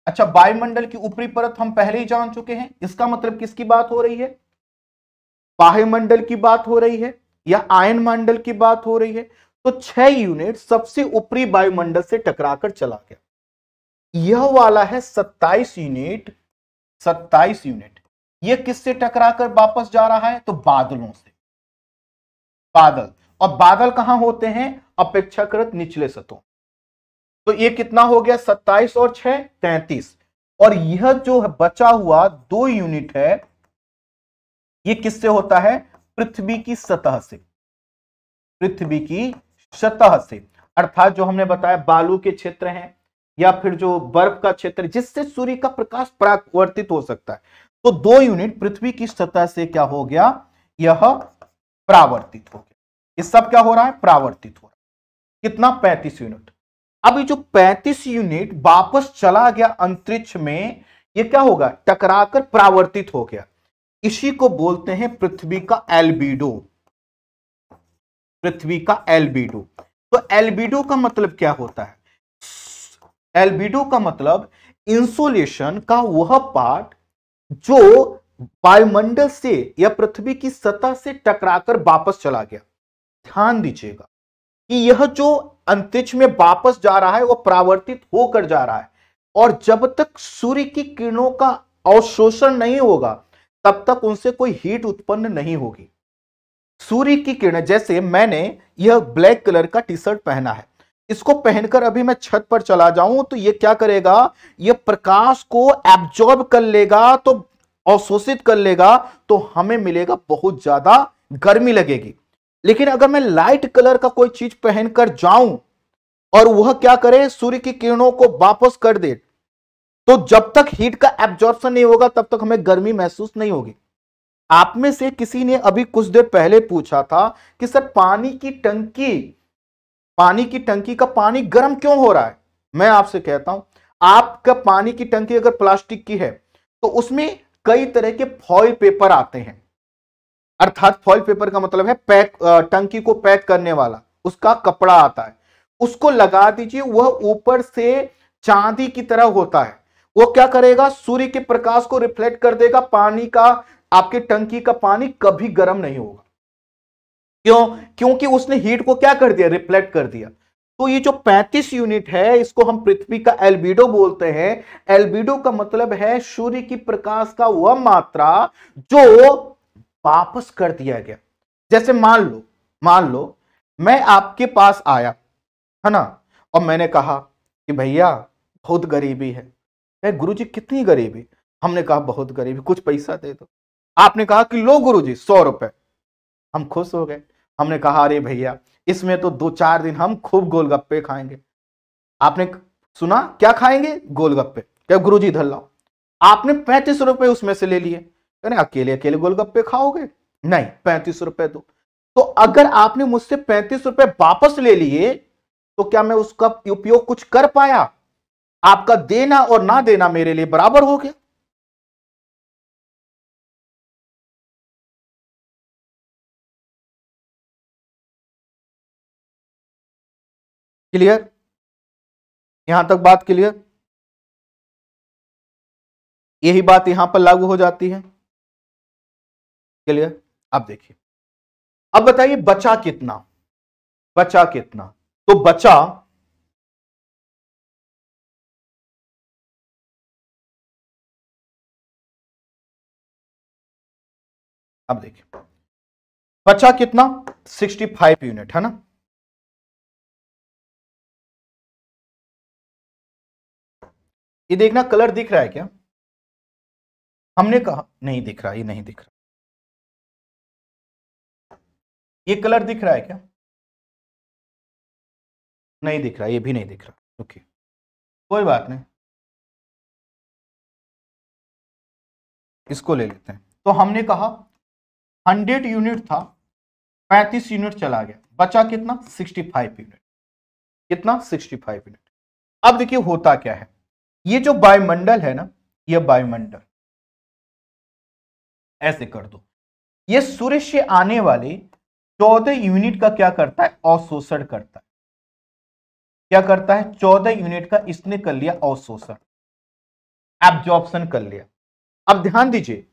अच्छा वायुमंडल की ऊपरी परत हम पहले ही जान चुके हैं इसका मतलब किसकी बात हो रही है वायुमंडल की बात हो रही है या आयन मंडल की बात हो रही है तो छह यूनिट सबसे ऊपरी वायुमंडल से टकराकर चला गया यह वाला है सत्ताईस यूनिट सत्ताईस यूनिट यह किससे टकराकर वापस जा रहा है तो बादलों से बादल और बादल कहां होते हैं अपेक्षाकृत निचले सतहों तो ये कितना हो गया 27 और 6 33 और यह जो बचा हुआ दो यूनिट है ये किससे होता है पृथ्वी की सतह से पृथ्वी की सतह से अर्थात जो हमने बताया बालू के क्षेत्र हैं या फिर जो बर्फ का क्षेत्र जिससे सूर्य का प्रकाश प्रावर्तित हो सकता है तो दो यूनिट पृथ्वी की सतह से क्या हो गया यह प्रावर्तित हो गया ये सब क्या हो रहा है प्रावर्तित हो रहा है कितना पैंतीस यूनिट अब ये जो पैंतीस यूनिट वापस चला गया अंतरिक्ष में ये क्या होगा टकराकर प्रावर्तित हो गया इसी को बोलते हैं पृथ्वी का एल्बिडो पृथ्वी का एल्बिडो तो एल्बिडो का मतलब क्या होता है एल्बिडो का मतलब इंसुलेशन का वह पार्ट जो वायुमंडल से या पृथ्वी की सतह से टकराकर वापस चला गया ध्यान दीजिएगा कि यह जो अंतरिक्ष में वापस जा रहा है वह प्रावर्तित होकर जा रहा है और जब तक सूर्य की किरणों का अवशोषण नहीं होगा तब तक उनसे कोई हीट उत्पन्न नहीं होगी सूर्य की किरण जैसे मैंने यह ब्लैक कलर का टी शर्ट पहना है इसको पहनकर अभी मैं छत पर चला जाऊं तो यह क्या करेगा यह प्रकाश को एब्जॉर्ब कर लेगा तो अवशोषित कर लेगा तो हमें मिलेगा बहुत ज्यादा गर्मी लगेगी लेकिन अगर मैं लाइट कलर का कोई चीज पहनकर जाऊं और वह क्या करे सूर्य की किरणों को वापस कर दे तो जब तक हीट का एब्जॉर्प्शन नहीं होगा तब तक हमें गर्मी महसूस नहीं होगी आप में से किसी ने अभी कुछ देर पहले पूछा था कि सर पानी की टंकी पानी की टंकी का पानी गर्म क्यों हो रहा है मैं आपसे कहता हूं आपका पानी की टंकी अगर प्लास्टिक की है तो उसमें कई तरह के फॉइल पेपर आते हैं अर्थात फॉइल पेपर का मतलब है पैक टंकी को पैक करने वाला उसका कपड़ा आता है उसको लगा दीजिए वह ऊपर से चांदी की तरह होता है वो क्या करेगा सूर्य के प्रकाश को रिफ्लेक्ट कर देगा पानी का आपके टंकी का पानी कभी गर्म नहीं होगा क्यों क्योंकि उसने हीट को क्या कर दिया रिफ्लेक्ट कर दिया तो ये जो 35 यूनिट है इसको हम पृथ्वी का एल्बिडो बोलते हैं एल्बिडो का मतलब है सूर्य की प्रकाश का वह मात्रा जो वापस कर दिया गया जैसे मान लो मान लो मैं आपके पास आया है ना और मैंने कहा कि भैया बहुत गरीबी है अरे गुरु जी कितनी गरीबी हमने कहा बहुत गरीबी कुछ पैसा दे दो आपने कहा कि लो गुरु जी सौ रुपए हम खुश हो गए हमने कहा अरे भैया इसमें तो दो चार दिन हम खूब गोलगप्पे खाएंगे आपने सुना क्या खाएंगे गोलगप्पे क्या गुरु जी धर लाओ आपने पैंतीस रुपए उसमें से ले लिए अकेले अकेले गोलगप्पे खाओगे नहीं पैंतीस रुपए दो तो अगर आपने मुझसे पैंतीस रुपए वापस ले लिए तो क्या मैं उसका उपयोग कुछ कर पाया आपका देना और ना देना मेरे लिए बराबर हो गया क्लियर यहां तक बात क्लियर यही बात यहां पर लागू हो जाती है क्लियर अब देखिए अब बताइए बचा कितना बचा कितना तो बचा अब देखिए बचा कितना 65 यूनिट है ना ये देखना कलर दिख रहा है क्या हमने कहा नहीं दिख रहा ये नहीं दिख रहा ये कलर दिख रहा है क्या नहीं दिख रहा ये भी नहीं दिख रहा ओके कोई बात नहीं इसको ले लेते हैं तो हमने कहा 100 यूनिट था 35 यूनिट चला गया बचा कितना 65 यूनिट कितना 65 यूनिट अब देखिए होता क्या है ये जो वायुमंडल है ना ये वायुमंडल ऐसे कर दो ये सूर्य से आने वाले चौदह यूनिट का क्या करता है अवशोषण करता है क्या करता है चौदह यूनिट का इसने कर लिया अवशोषण एब्जॉर्प्शन कर लिया अब ध्यान दीजिए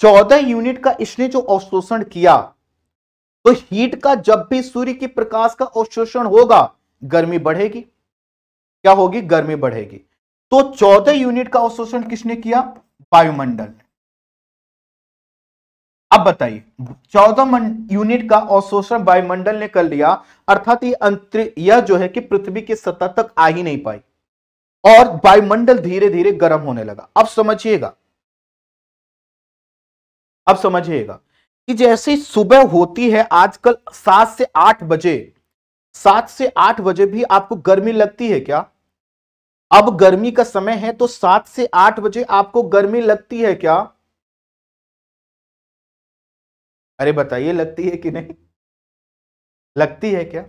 चौदह यूनिट का इसने जो अवशोषण किया तो हीट का जब भी सूर्य के प्रकाश का अवशोषण होगा गर्मी बढ़ेगी क्या होगी गर्मी बढ़ेगी तो चौदह यूनिट का अवशोषण किसने किया वायुमंडल ने अब बताइए चौदह यूनिट का अवशोषण वायुमंडल ने कर लिया अर्थात ये यह जो है कि पृथ्वी की सतह तक आ ही नहीं पाई और वायुमंडल धीरे धीरे गर्म होने लगा अब समझिएगा अब समझिएगा कि जैसे सुबह होती है आजकल सात से आठ बजे सात से आठ बजे भी आपको गर्मी लगती है क्या अब गर्मी का समय है तो सात से आठ बजे आपको गर्मी लगती है क्या अरे बताइए लगती है कि नहीं लगती है क्या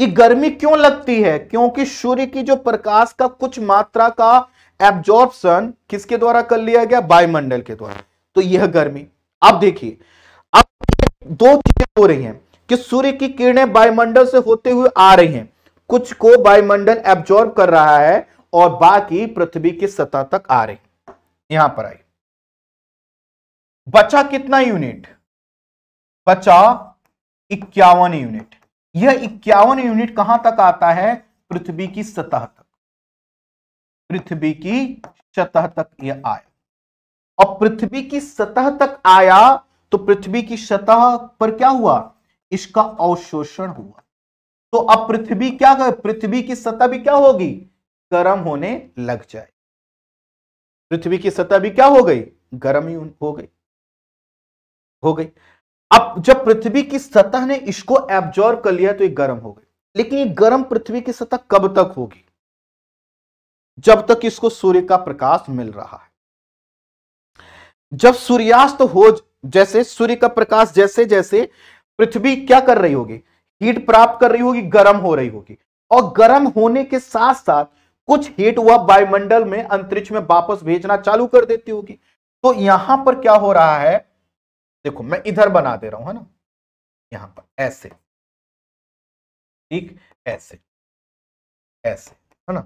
ये गर्मी क्यों लगती है क्योंकि सूर्य की जो प्रकाश का कुछ मात्रा का एब्जॉर्प्शन किसके द्वारा कर लिया गया वायुमंडल के द्वारा तो यह गर्मी अब देखिए अब दो चीजें हो रही हैं कि सूर्य की किरणें वायुमंडल से होते हुए आ रही हैं कुछ को वायुमंडल एब्जॉर्ब कर रहा है और बाकी पृथ्वी की सतह तक आ रही यहां पर आई बचा कितना यूनिट बचा इक्यावन यूनिट यह इक्यावन यूनिट कहां तक आता है पृथ्वी की सतह तक पृथ्वी की सतह तक यह आया और पृथ्वी की सतह तक आया तो पृथ्वी की सतह पर क्या हुआ इसका अवशोषण हुआ तो अब पृथ्वी क्या पृथ्वी की सतह भी क्या होगी गर्म होने लग जाए पृथ्वी की सतह भी क्या हो गई गर्म ही हो गई हो गई अब जब पृथ्वी की सतह ने इसको एब्जॉर्ब कर लिया तो ये गर्म हो गई लेकिन ये गर्म पृथ्वी की सतह कब तक होगी जब तक इसको सूर्य का प्रकाश मिल रहा है जब सूर्यास्त हो जैसे सूर्य का प्रकाश जैसे जैसे पृथ्वी क्या कर रही होगी हीट प्राप्त कर रही होगी गर्म हो रही होगी और गर्म होने के साथ साथ कुछ हीट वह वायुमंडल में अंतरिक्ष में वापस भेजना चालू कर देती होगी तो यहां पर क्या हो रहा है देखो मैं इधर बना दे रहा हूं है ना यहां पर ऐसे ठीक ऐसे ऐसे है ना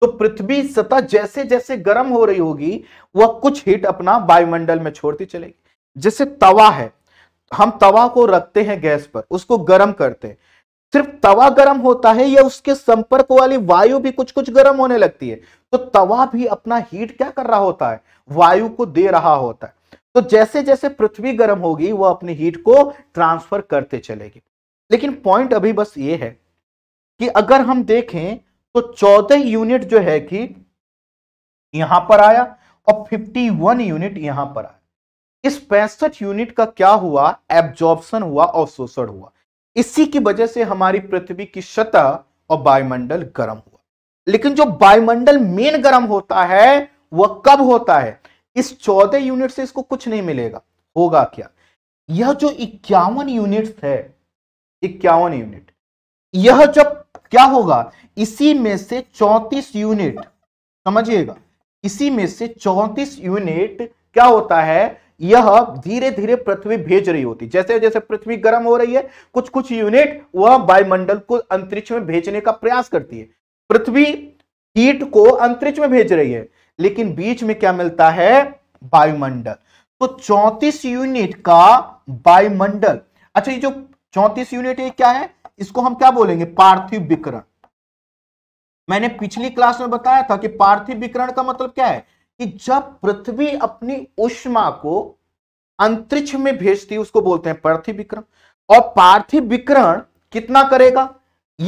तो पृथ्वी सतह जैसे जैसे गर्म हो रही होगी वह कुछ हीट अपना वायुमंडल में छोड़ती चलेगी जैसे तवा है हम तवा को रखते हैं गैस पर उसको गर्म करते हैं सिर्फ तवा गर्म होता है या उसके संपर्क वाली वायु भी कुछ कुछ गर्म होने लगती है तो तवा भी अपना हीट क्या कर रहा होता है वायु को दे रहा होता है तो जैसे जैसे पृथ्वी गर्म होगी वह अपनी हीट को ट्रांसफर करते चलेगी लेकिन पॉइंट अभी बस ये है कि अगर हम देखें तो 14 यूनिट जो है कि यहां पर आया और 51 यूनिट यहां पर आया इस पैंसठ यूनिट का क्या हुआ एब्जॉर्बन हुआ और शोषण हुआ इसी की वजह से हमारी पृथ्वी की सतह और वायुमंडल गर्म हुआ लेकिन जो वायुमंडल मेन गर्म होता है वह कब होता है इस चौदह यूनिट से इसको कुछ नहीं मिलेगा होगा क्या यह जो इक्यावन यूनिट है इक्यावन यूनिट यह जब क्या होगा इसी में से चौतीस यूनिट समझिएगा इसी में से चौतीस यूनिट क्या होता है यह धीरे धीरे पृथ्वी भेज रही होती जैसे जैसे पृथ्वी गर्म हो रही है कुछ कुछ यूनिट वह वायुमंडल को अंतरिक्ष में भेजने का प्रयास करती है पृथ्वी हीट को अंतरिक्ष में भेज रही है लेकिन बीच में क्या मिलता है वायुमंडल तो चौतीस यूनिट का वायुमंडल अच्छा ये जो चौंतीस यूनिट है क्या है इसको हम क्या बोलेंगे पार्थिव विकरण मैंने पिछली क्लास में बताया था कि पार्थिव विकरण का मतलब क्या है कि जब पृथ्वी अपनी उष्मा को अंतरिक्ष में भेजती है उसको बोलते हैं पार्थिव विक्रम और पार्थिव विकरण कितना करेगा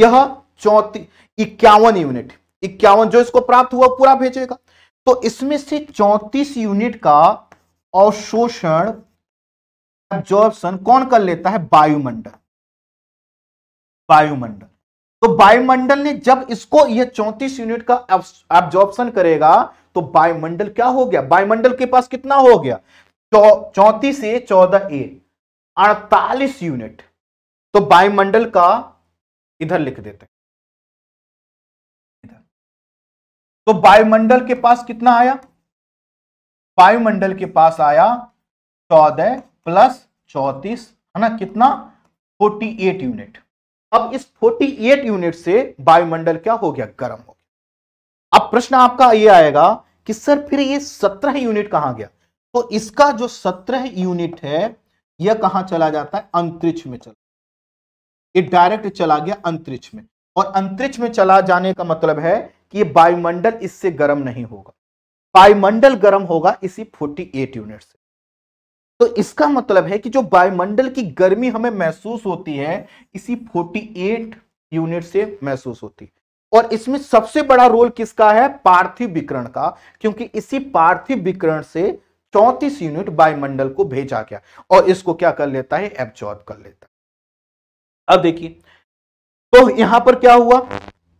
यह चौतीस इक्यावन यूनिट इक्यावन जो इसको प्राप्त हुआ पूरा भेजेगा तो इसमें से चौतीस यूनिट का अवशोषण एब्जॉर्प्शन कौन कर लेता है वायुमंडल वायुमंडल तो वायुमंडल ने जब इसको यह चौतीस यूनिट का एब्जॉर्बन करेगा तो बायमंडल क्या हो गया बायमंडल के पास कितना हो गया चौतीस ए चौदह ए अड़तालीस यूनिट तो बायमंडल का इधर लिख देते हैं तो वायुमंडल के पास कितना आया वायुमंडल के पास आया चौदह प्लस चौतीस है ना कितना 48 यूनिट अब इस 48 यूनिट से वायुमंडल क्या हो गया गर्म हो गया प्रश्न आपका ये आएगा कि सर फिर ये सत्रह यूनिट कहां गया तो इसका जो सत्रह यूनिट है यह कहां चला जाता है अंतरिक्ष में चला ये डायरेक्ट चला गया अंतरिक्ष में और अंतरिक्ष में चला जाने का मतलब है कि वायुमंडल इससे गर्म नहीं होगा वायुमंडल गर्म होगा इसी एट यूनिट से तो इसका मतलब है कि जो वायुमंडल की गर्मी हमें महसूस होती है इसी 48 यूनिट से महसूस होती है और इसमें सबसे बड़ा रोल किसका है पार्थिव विकरण का क्योंकि इसी पार्थिव विकरण से चौंतीस यूनिट वायुमंडल को भेजा गया और इसको क्या कर लेता है एब्जॉर्ब कर लेता है अब देखिए तो यहां पर क्या हुआ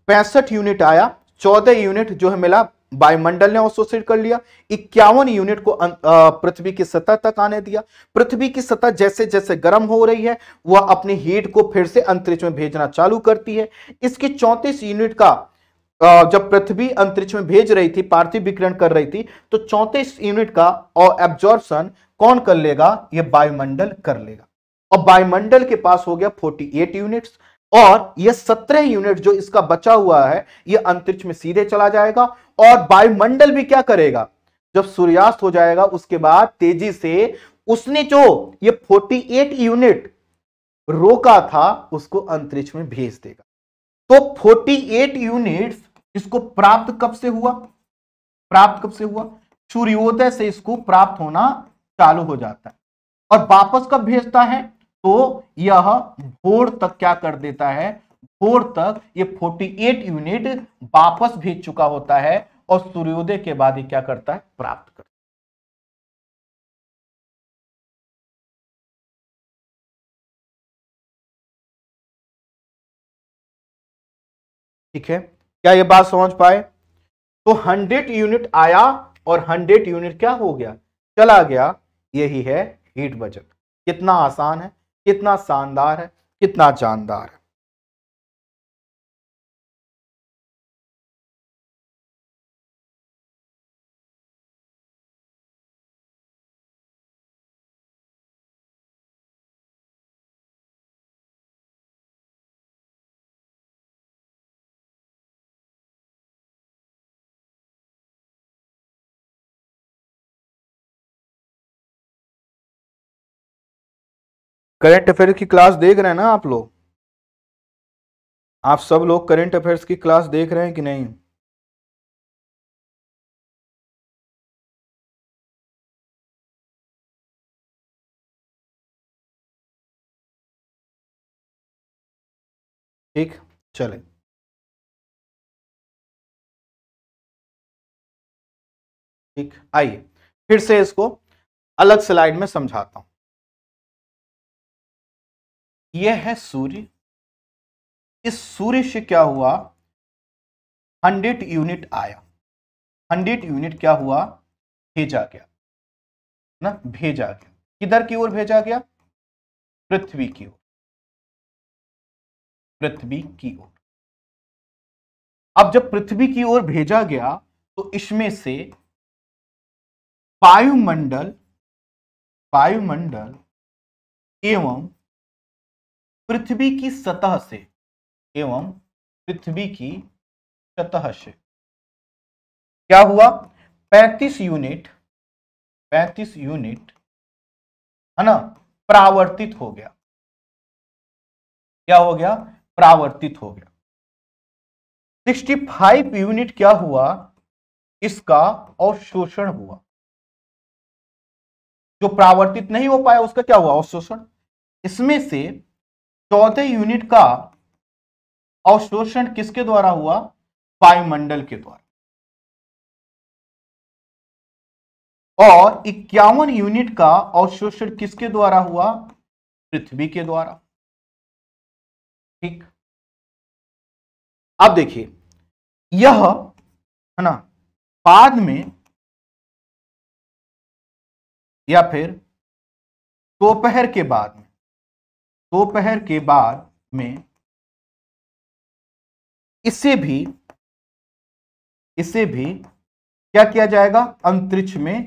पैंसठ यूनिट आया चौदह यूनिट जो है मिला वायुमंडल ने अवशोषित कर लिया इक्यावन यूनिट को अं, पृथ्वी की सतह तक आने दिया पृथ्वी की सतह जैसे जैसे गर्म हो रही है वह अपनी हीट को फिर से अंतरिक्ष में भेजना चालू करती है इसके चौंतीस यूनिट का जब पृथ्वी अंतरिक्ष में भेज रही थी पार्थिव विकरण कर रही थी तो चौंतीस यूनिट का और एब्जॉर्बन कौन कर लेगा यह वायुमंडल कर लेगा और वायुमंडल के पास हो गया 48 यूनिट्स और यह सत्रह यूनिट जो इसका बचा हुआ है यह अंतरिक्ष में सीधे चला जाएगा और वायुमंडल भी क्या करेगा जब सूर्यास्त हो जाएगा उसके बाद तेजी से उसने जो ये 48 यूनिट रोका था उसको अंतरिक्ष में भेज देगा तो 48 यूनिट्स इसको प्राप्त कब से हुआ प्राप्त कब से हुआ सूर्योदय से इसको प्राप्त होना चालू हो जाता है और वापस कब भेजता है तो यह भोर तक क्या कर देता है फोर तक ये 48 यूनिट वापस भेज चुका होता है और सूर्योदय के बाद ये क्या करता है प्राप्त करता है ठीक है क्या ये बात समझ पाए तो 100 यूनिट आया और 100 यूनिट क्या हो गया चला गया यही है हीट बजट कितना आसान है कितना शानदार है कितना जानदार है करंट अफेयर्स की क्लास देख रहे हैं ना आप लोग आप सब लोग करंट अफेयर्स की क्लास देख रहे हैं कि नहीं ठीक चले ठीक आइए फिर से इसको अलग स्लाइड में समझाता हूं यह है सूर्य इस सूर्य से क्या हुआ हंड्रेड यूनिट आया हंड्रेड यूनिट क्या हुआ भेजा गया ना भेजा गया किधर की ओर भेजा गया पृथ्वी की ओर पृथ्वी की ओर अब जब पृथ्वी की ओर भेजा गया तो इसमें से वायुमंडल वायुमंडल एवं पृथ्वी की सतह से एवं पृथ्वी की सतह से क्या हुआ 35 यूनिट 35 यूनिट है ना प्रावर्तित हो गया क्या हो गया प्रावर्तित हो गया 65 यूनिट क्या हुआ इसका अवशोषण हुआ जो प्रावर्तित नहीं हो पाया उसका क्या हुआ अवशोषण इसमें से चौथे यूनिट का अवशोषण किसके द्वारा हुआ वायुमंडल के द्वारा और इक्यावन यूनिट का अवशोषण किसके द्वारा हुआ पृथ्वी के द्वारा ठीक अब देखिए यह है ना बाद में या फिर दोपहर के बाद में दोपहर के बाद में इसे भी इसे भी क्या किया जाएगा अंतरिक्ष में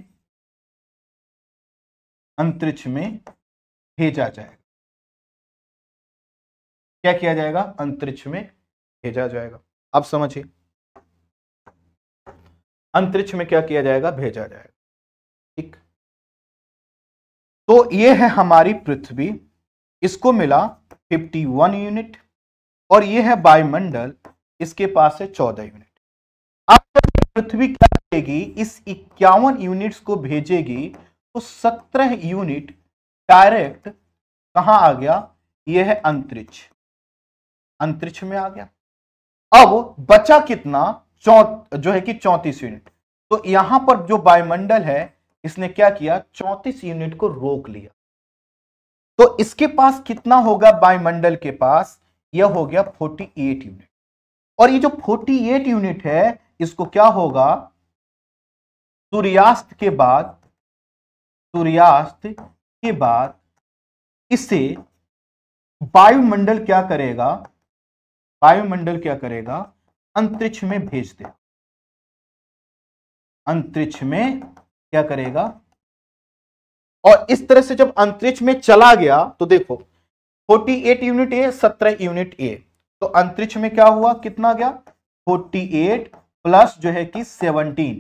अंतरिक्ष में भेजा जाएगा क्या किया जाएगा अंतरिक्ष में भेजा जाएगा आप समझिए अंतरिक्ष में क्या किया जाएगा भेजा जाएगा ठीक तो ये है हमारी पृथ्वी इसको मिला 51 यूनिट और ये है वायुमंडल इसके पास है 14 यूनिट अब पृथ्वी क्या करेगी इस इक्यावन यूनिट्स को भेजेगी तो 17 यूनिट डायरेक्ट कहा आ गया ये है अंतरिक्ष अंतरिक्ष में आ गया अब बचा कितना जो है कि चौतीस यूनिट तो यहां पर जो वायुमंडल है इसने क्या किया चौतीस यूनिट को रोक लिया तो इसके पास कितना होगा वायुमंडल के पास यह हो गया 48 यूनिट और ये जो 48 यूनिट है इसको क्या होगा सूर्यास्त के बाद सूर्यास्त के बाद इसे वायुमंडल क्या करेगा वायुमंडल क्या करेगा अंतरिक्ष में भेज देगा अंतरिक्ष में क्या करेगा और इस तरह से जब अंतरिक्ष में चला गया तो देखो 48 यूनिट ए 17 यूनिट ए तो अंतरिक्ष में क्या हुआ कितना गया 48 प्लस जो है कि 17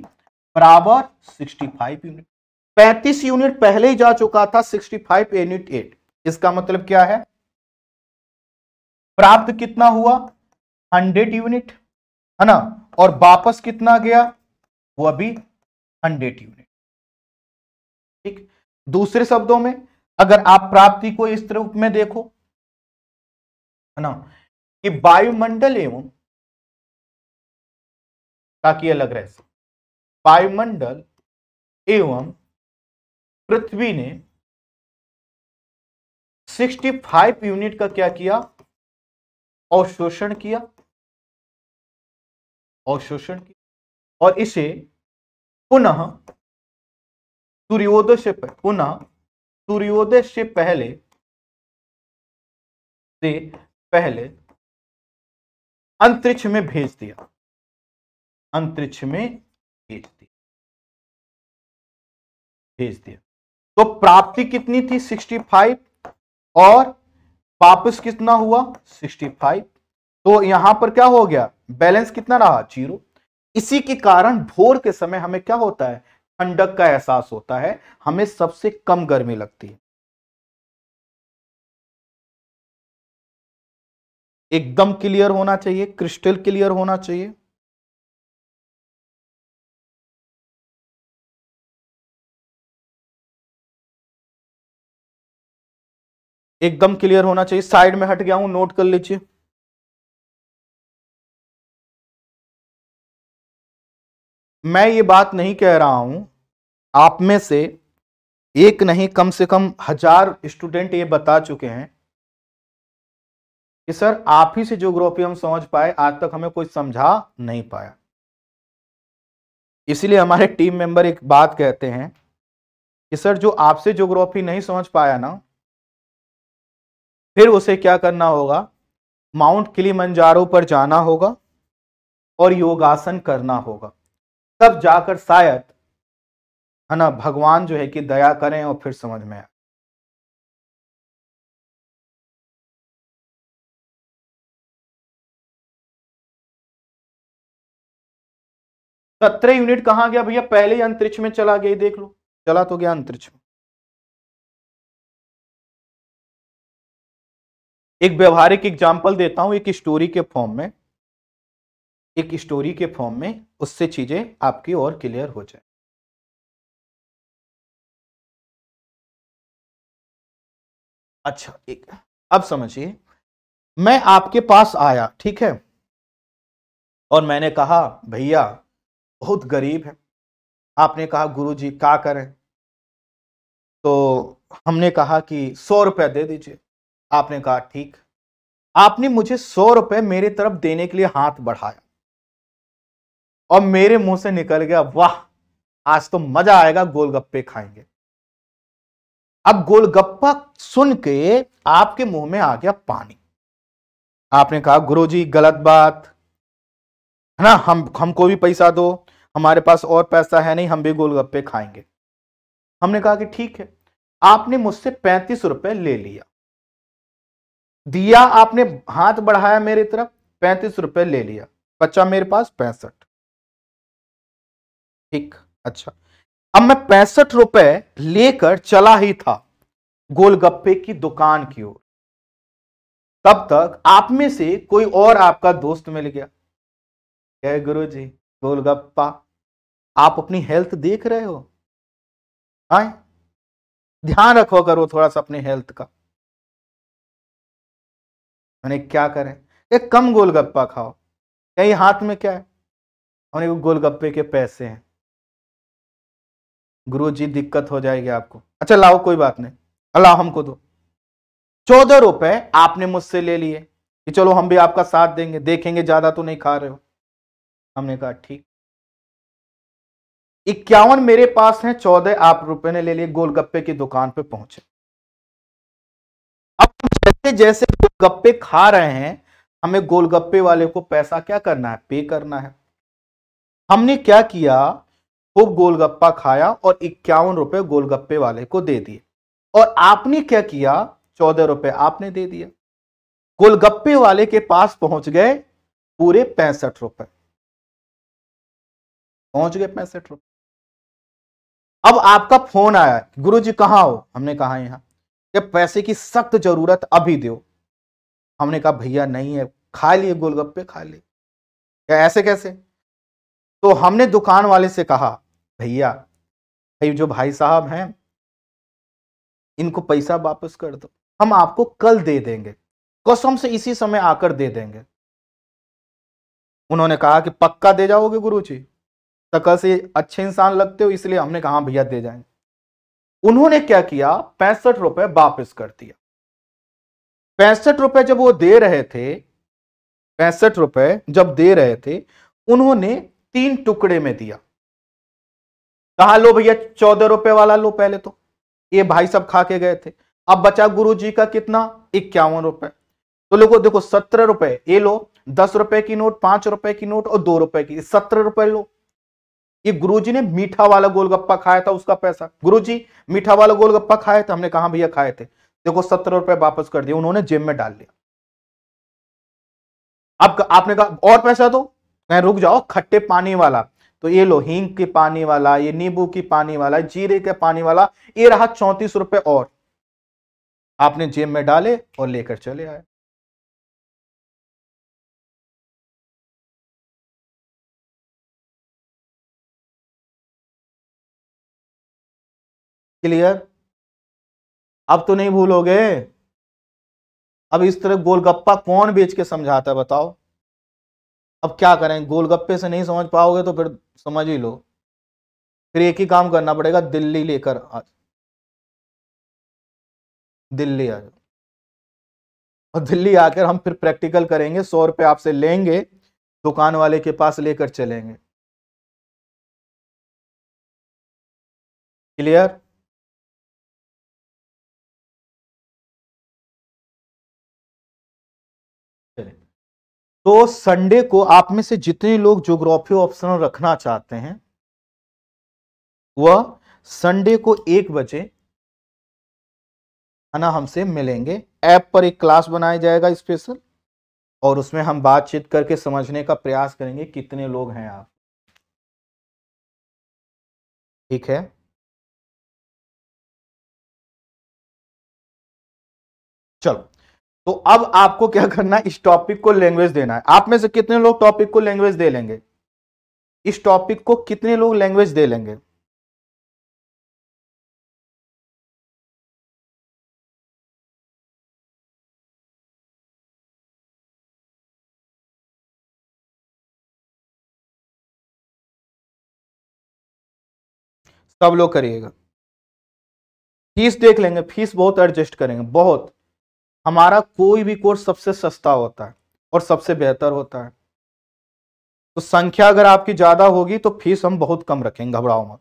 बराबर 65 यूनिट 35 यूनिट पहले ही जा चुका था 65 यूनिट एट इसका मतलब क्या है प्राप्त कितना हुआ 100 यूनिट है ना और वापस कितना गया वो अभी 100 यूनिट ठीक दूसरे शब्दों में अगर आप प्राप्ति को इस रूप में देखो है ना कि वायुमंडल एवं ताकि अलग रह सके वायुमंडल एवं पृथ्वी ने 65 यूनिट का क्या किया अवशोषण किया अवशोषण किया और इसे पुनः सूर्योदय से पुनः सूर्योदय से पहले से पहले अंतरिक्ष में भेज दिया अंतरिक्ष में भेज दिया भेज दिया तो प्राप्ति कितनी थी 65 और वापस कितना हुआ 65 तो यहां पर क्या हो गया बैलेंस कितना रहा जीरो इसी के कारण भोर के समय हमें क्या होता है ठंडक का एहसास होता है हमें सबसे कम गर्मी लगती है एकदम क्लियर होना चाहिए क्रिस्टल क्लियर होना चाहिए एकदम क्लियर होना चाहिए साइड में हट गया हूं नोट कर लीजिए मैं ये बात नहीं कह रहा हूं आप में से एक नहीं कम से कम हजार स्टूडेंट ये बता चुके हैं कि सर आप ही से ग्रोपी हम समझ पाए आज तक हमें कोई समझा नहीं पाया इसलिए हमारे टीम मेंबर एक बात कहते हैं कि सर जो आपसे ज्योग्राफी नहीं समझ पाया ना फिर उसे क्या करना होगा माउंट किली पर जाना होगा और योगासन करना होगा तब जाकर शायद है ना भगवान जो है कि दया करें और फिर समझ में सत्रह यूनिट कहां गया भैया पहले ही अंतरिक्ष में चला गया देख लो चला तो गया अंतरिक्ष में एक व्यवहारिक एग्जाम्पल देता हूं एक स्टोरी के फॉर्म में एक स्टोरी के फॉर्म में उससे चीज़ें आपकी और क्लियर हो जाए अच्छा एक अब समझिए मैं आपके पास आया ठीक है और मैंने कहा भैया बहुत गरीब है आपने कहा गुरुजी क्या करें तो हमने कहा कि सौ रुपया दे दीजिए आपने कहा ठीक आपने मुझे सौ रुपये मेरे तरफ देने के लिए हाथ बढ़ाया और मेरे मुंह से निकल गया वाह आज तो मजा आएगा गोलगप्पे खाएंगे अब गोलगप्पा सुन के आपके मुंह में आ गया पानी आपने कहा गुरुजी गलत बात है ना हम हमको भी पैसा दो हमारे पास और पैसा है नहीं हम भी गोलगप्पे खाएंगे हमने कहा कि ठीक है आपने मुझसे पैंतीस रुपए ले लिया दिया आपने हाथ बढ़ाया मेरी तरफ पैंतीस रुपए ले लिया बच्चा मेरे पास पैंसठ ठीक अच्छा अब मैं पैंसठ रुपए लेकर चला ही था गोलगप्पे की दुकान की ओर तब तक आप में से कोई और आपका दोस्त मिल गया जय गुरु जी गोलगप्पा आप अपनी हेल्थ देख रहे हो आए ध्यान रखो करो थोड़ा सा अपनी हेल्थ का मैंने क्या करें एक कम गोलगप्पा खाओ कहीं हाथ में क्या है गोलगप्पे के पैसे हैं गुरु जी दिक्कत हो जाएगी आपको अच्छा लाओ कोई बात नहीं अल्लाह हमको दो चौदह रुपए आपने मुझसे ले लिए कि चलो हम भी आपका साथ देंगे देखेंगे ज्यादा तो नहीं खा रहे हो हमने कहा ठीक इक्यावन मेरे पास है चौदह आप रुपए ने ले लिए गोलगप्पे की दुकान पे पहुंचे अब जैसे जैसे गोलगप्पे खा रहे हैं हमें गोलगप्पे वाले को पैसा क्या करना है पे करना है हमने क्या किया खूब गोलगप्पा खाया और इक्यावन रुपए गोलगप्पे वाले को दे दिए और आपने क्या किया चौदह रुपए आपने दे दिया गोलगप्पे वाले के पास पहुंच गए पूरे पैंसठ रुपए पहुंच गए पैंसठ रुपए अब आपका फोन आया गुरु जी कहाँ हो हमने कहा यहाँ कि पैसे की सख्त जरूरत अभी दो हमने कहा भैया नहीं है खा लिए गोलगप्पे खा लिए क्या ऐसे कैसे तो हमने दुकान वाले से कहा भैया भाई जो भाई साहब हैं इनको पैसा वापस कर दो हम आपको कल दे देंगे कसम से इसी समय आकर दे देंगे उन्होंने कहा कि पक्का दे जाओगे गुरु जी सकल से अच्छे इंसान लगते हो इसलिए हमने कहा हाँ भैया दे जाएंगे उन्होंने क्या किया पैंसठ रुपए वापस कर दिया पैंसठ रुपए जब वो दे रहे थे पैंसठ रुपए जब दे रहे थे उन्होंने तीन टुकड़े में दिया कहा लो भैया चौदह रुपए वाला लो पहले तो ये भाई सब खा के गए थे अब बचा गुरु जी का कितना इक्यावन रुपए तो लोगो देखो सत्रह रुपए ये लो दस रुपए की नोट पांच रुपए की नोट और दो रुपए की सत्रह रुपए लो ये गुरुजी ने मीठा वाला गोलगप्पा खाया था उसका पैसा गुरुजी मीठा वाला गोलगप्पा खाए थे हमने कहा भैया खाए थे देखो सत्रह रुपए वापस कर दिया उन्होंने जेब में डाल लिया अब आपने कहा और पैसा दो कहीं रुक जाओ खट्टे पानी वाला तो ये लो हींग के पानी वाला ये नींबू की पानी वाला जीरे के पानी वाला ये रहा चौंतीस रुपए और आपने जेब में डाले और लेकर चले आए क्लियर अब तो नहीं भूलोगे अब इस तरह गोलगप्पा कौन बेच के समझाता है बताओ अब क्या करें गोलगप्पे से नहीं समझ पाओगे तो फिर समझ ही लो फिर एक ही काम करना पड़ेगा दिल्ली लेकर आज दिल्ली आ जाओ और दिल्ली आकर हम फिर प्रैक्टिकल करेंगे सौ रुपये आपसे लेंगे दुकान वाले के पास लेकर चलेंगे क्लियर तो संडे को आप में से जितने लोग जोग्राफी ऑप्शनल रखना चाहते हैं वह संडे को एक बजे है ना हमसे मिलेंगे ऐप पर एक क्लास बनाया जाएगा स्पेशल और उसमें हम बातचीत करके समझने का प्रयास करेंगे कितने लोग हैं आप ठीक है चलो तो अब आपको क्या करना है इस टॉपिक को लैंग्वेज देना है आप में से कितने लोग टॉपिक को लैंग्वेज दे लेंगे इस टॉपिक को कितने लोग लैंग्वेज दे लेंगे सब लोग करिएगा फीस देख लेंगे फीस बहुत एडजस्ट करेंगे बहुत हमारा कोई भी कोर्स सबसे सस्ता होता है और सबसे बेहतर होता है तो संख्या अगर आपकी ज्यादा होगी तो फीस हम बहुत कम रखेंगे घबराओ मत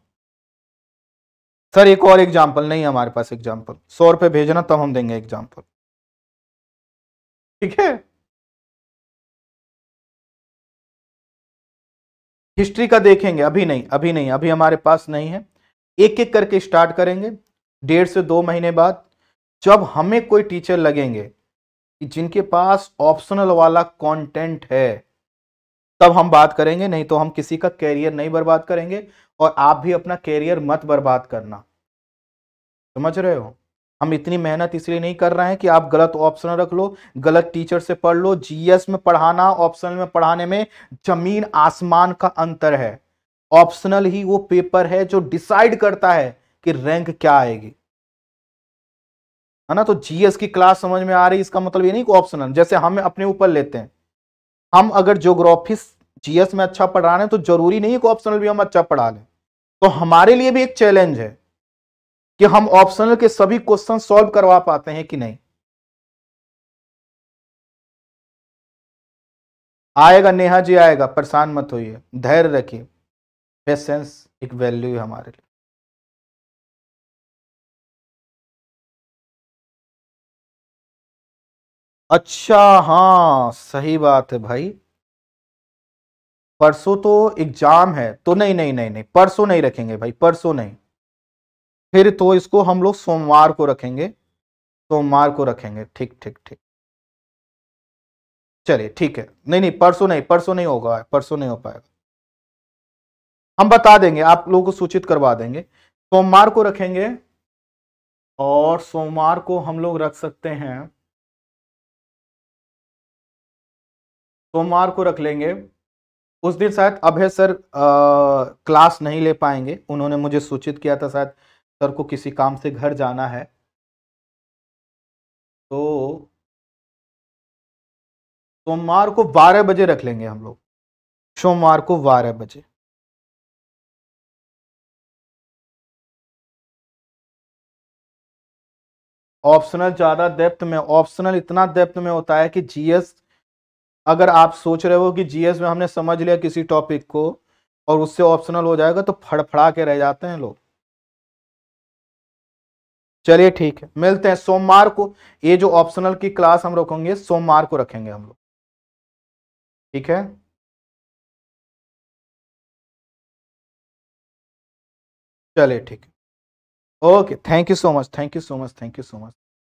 सर एक और एग्जाम्पल नहीं हमारे पास एग्जाम्पल सौ रुपये भेजना तब हम देंगे एग्जाम्पल ठीक है हिस्ट्री का देखेंगे अभी नहीं अभी नहीं अभी हमारे पास नहीं है एक एक करके स्टार्ट करेंगे डेढ़ से दो महीने बाद जब हमें कोई टीचर लगेंगे कि जिनके पास ऑप्शनल वाला कंटेंट है तब हम बात करेंगे नहीं तो हम किसी का कैरियर नहीं बर्बाद करेंगे और आप भी अपना कैरियर मत बर्बाद करना समझ रहे हो हम इतनी मेहनत इसलिए नहीं कर रहे हैं कि आप गलत ऑप्शन रख लो गलत टीचर से पढ़ लो जीएस में पढ़ाना ऑप्शनल में पढ़ाने में जमीन आसमान का अंतर है ऑप्शनल ही वो पेपर है जो डिसाइड करता है कि रैंक क्या आएगी है ना तो जीएस की क्लास समझ में आ रही इसका मतलब ये नहीं कि ऑप्शनल जैसे हम अपने ऊपर लेते हैं हम अगर ज्योग्राफी जीएस में अच्छा पढ़ा रहे हैं तो जरूरी नहीं कि ऑप्शनल भी हम अच्छा पढ़ा लें तो हमारे लिए भी एक चैलेंज है कि हम ऑप्शनल के सभी क्वेश्चन सॉल्व करवा पाते हैं कि नहीं आएगा नेहा जी आएगा परेशान मत होइए धैर्य रखिए पेशेंस एक वैल्यू है हमारे लिए अच्छा हाँ सही बात है भाई परसों तो एग्जाम है तो नहीं नहीं नहीं नहीं परसों नहीं रखेंगे भाई परसों नहीं फिर तो इसको हम लोग सोमवार को रखेंगे सोमवार को रखेंगे ठीक ठीक ठीक चलिए ठीक है नहीं नहीं परसों नहीं परसों नहीं होगा परसों नहीं हो पाएगा हम बता देंगे आप लोगों को सूचित करवा देंगे सोमवार को रखेंगे और सोमवार को हम लोग रख सकते हैं सोमवार को रख लेंगे उस दिन शायद अभय सर आ, क्लास नहीं ले पाएंगे उन्होंने मुझे सूचित किया था शायद सर को किसी काम से घर जाना है तो सोमवार को बारह बजे रख लेंगे हम लोग सोमवार को बारह बजे ऑप्शनल ज़्यादा डेप्थ में ऑप्शनल इतना डेप्थ में होता है कि जीएस अगर आप सोच रहे हो कि जीएस में हमने समझ लिया किसी टॉपिक को और उससे ऑप्शनल हो जाएगा तो फड़फड़ा के रह जाते हैं लोग चलिए ठीक है मिलते हैं सोमवार को ये जो ऑप्शनल की क्लास हम रखेंगे सोमवार को रखेंगे हम लोग ठीक है चलिए ठीक है okay thank you so much thank you so much thank you so much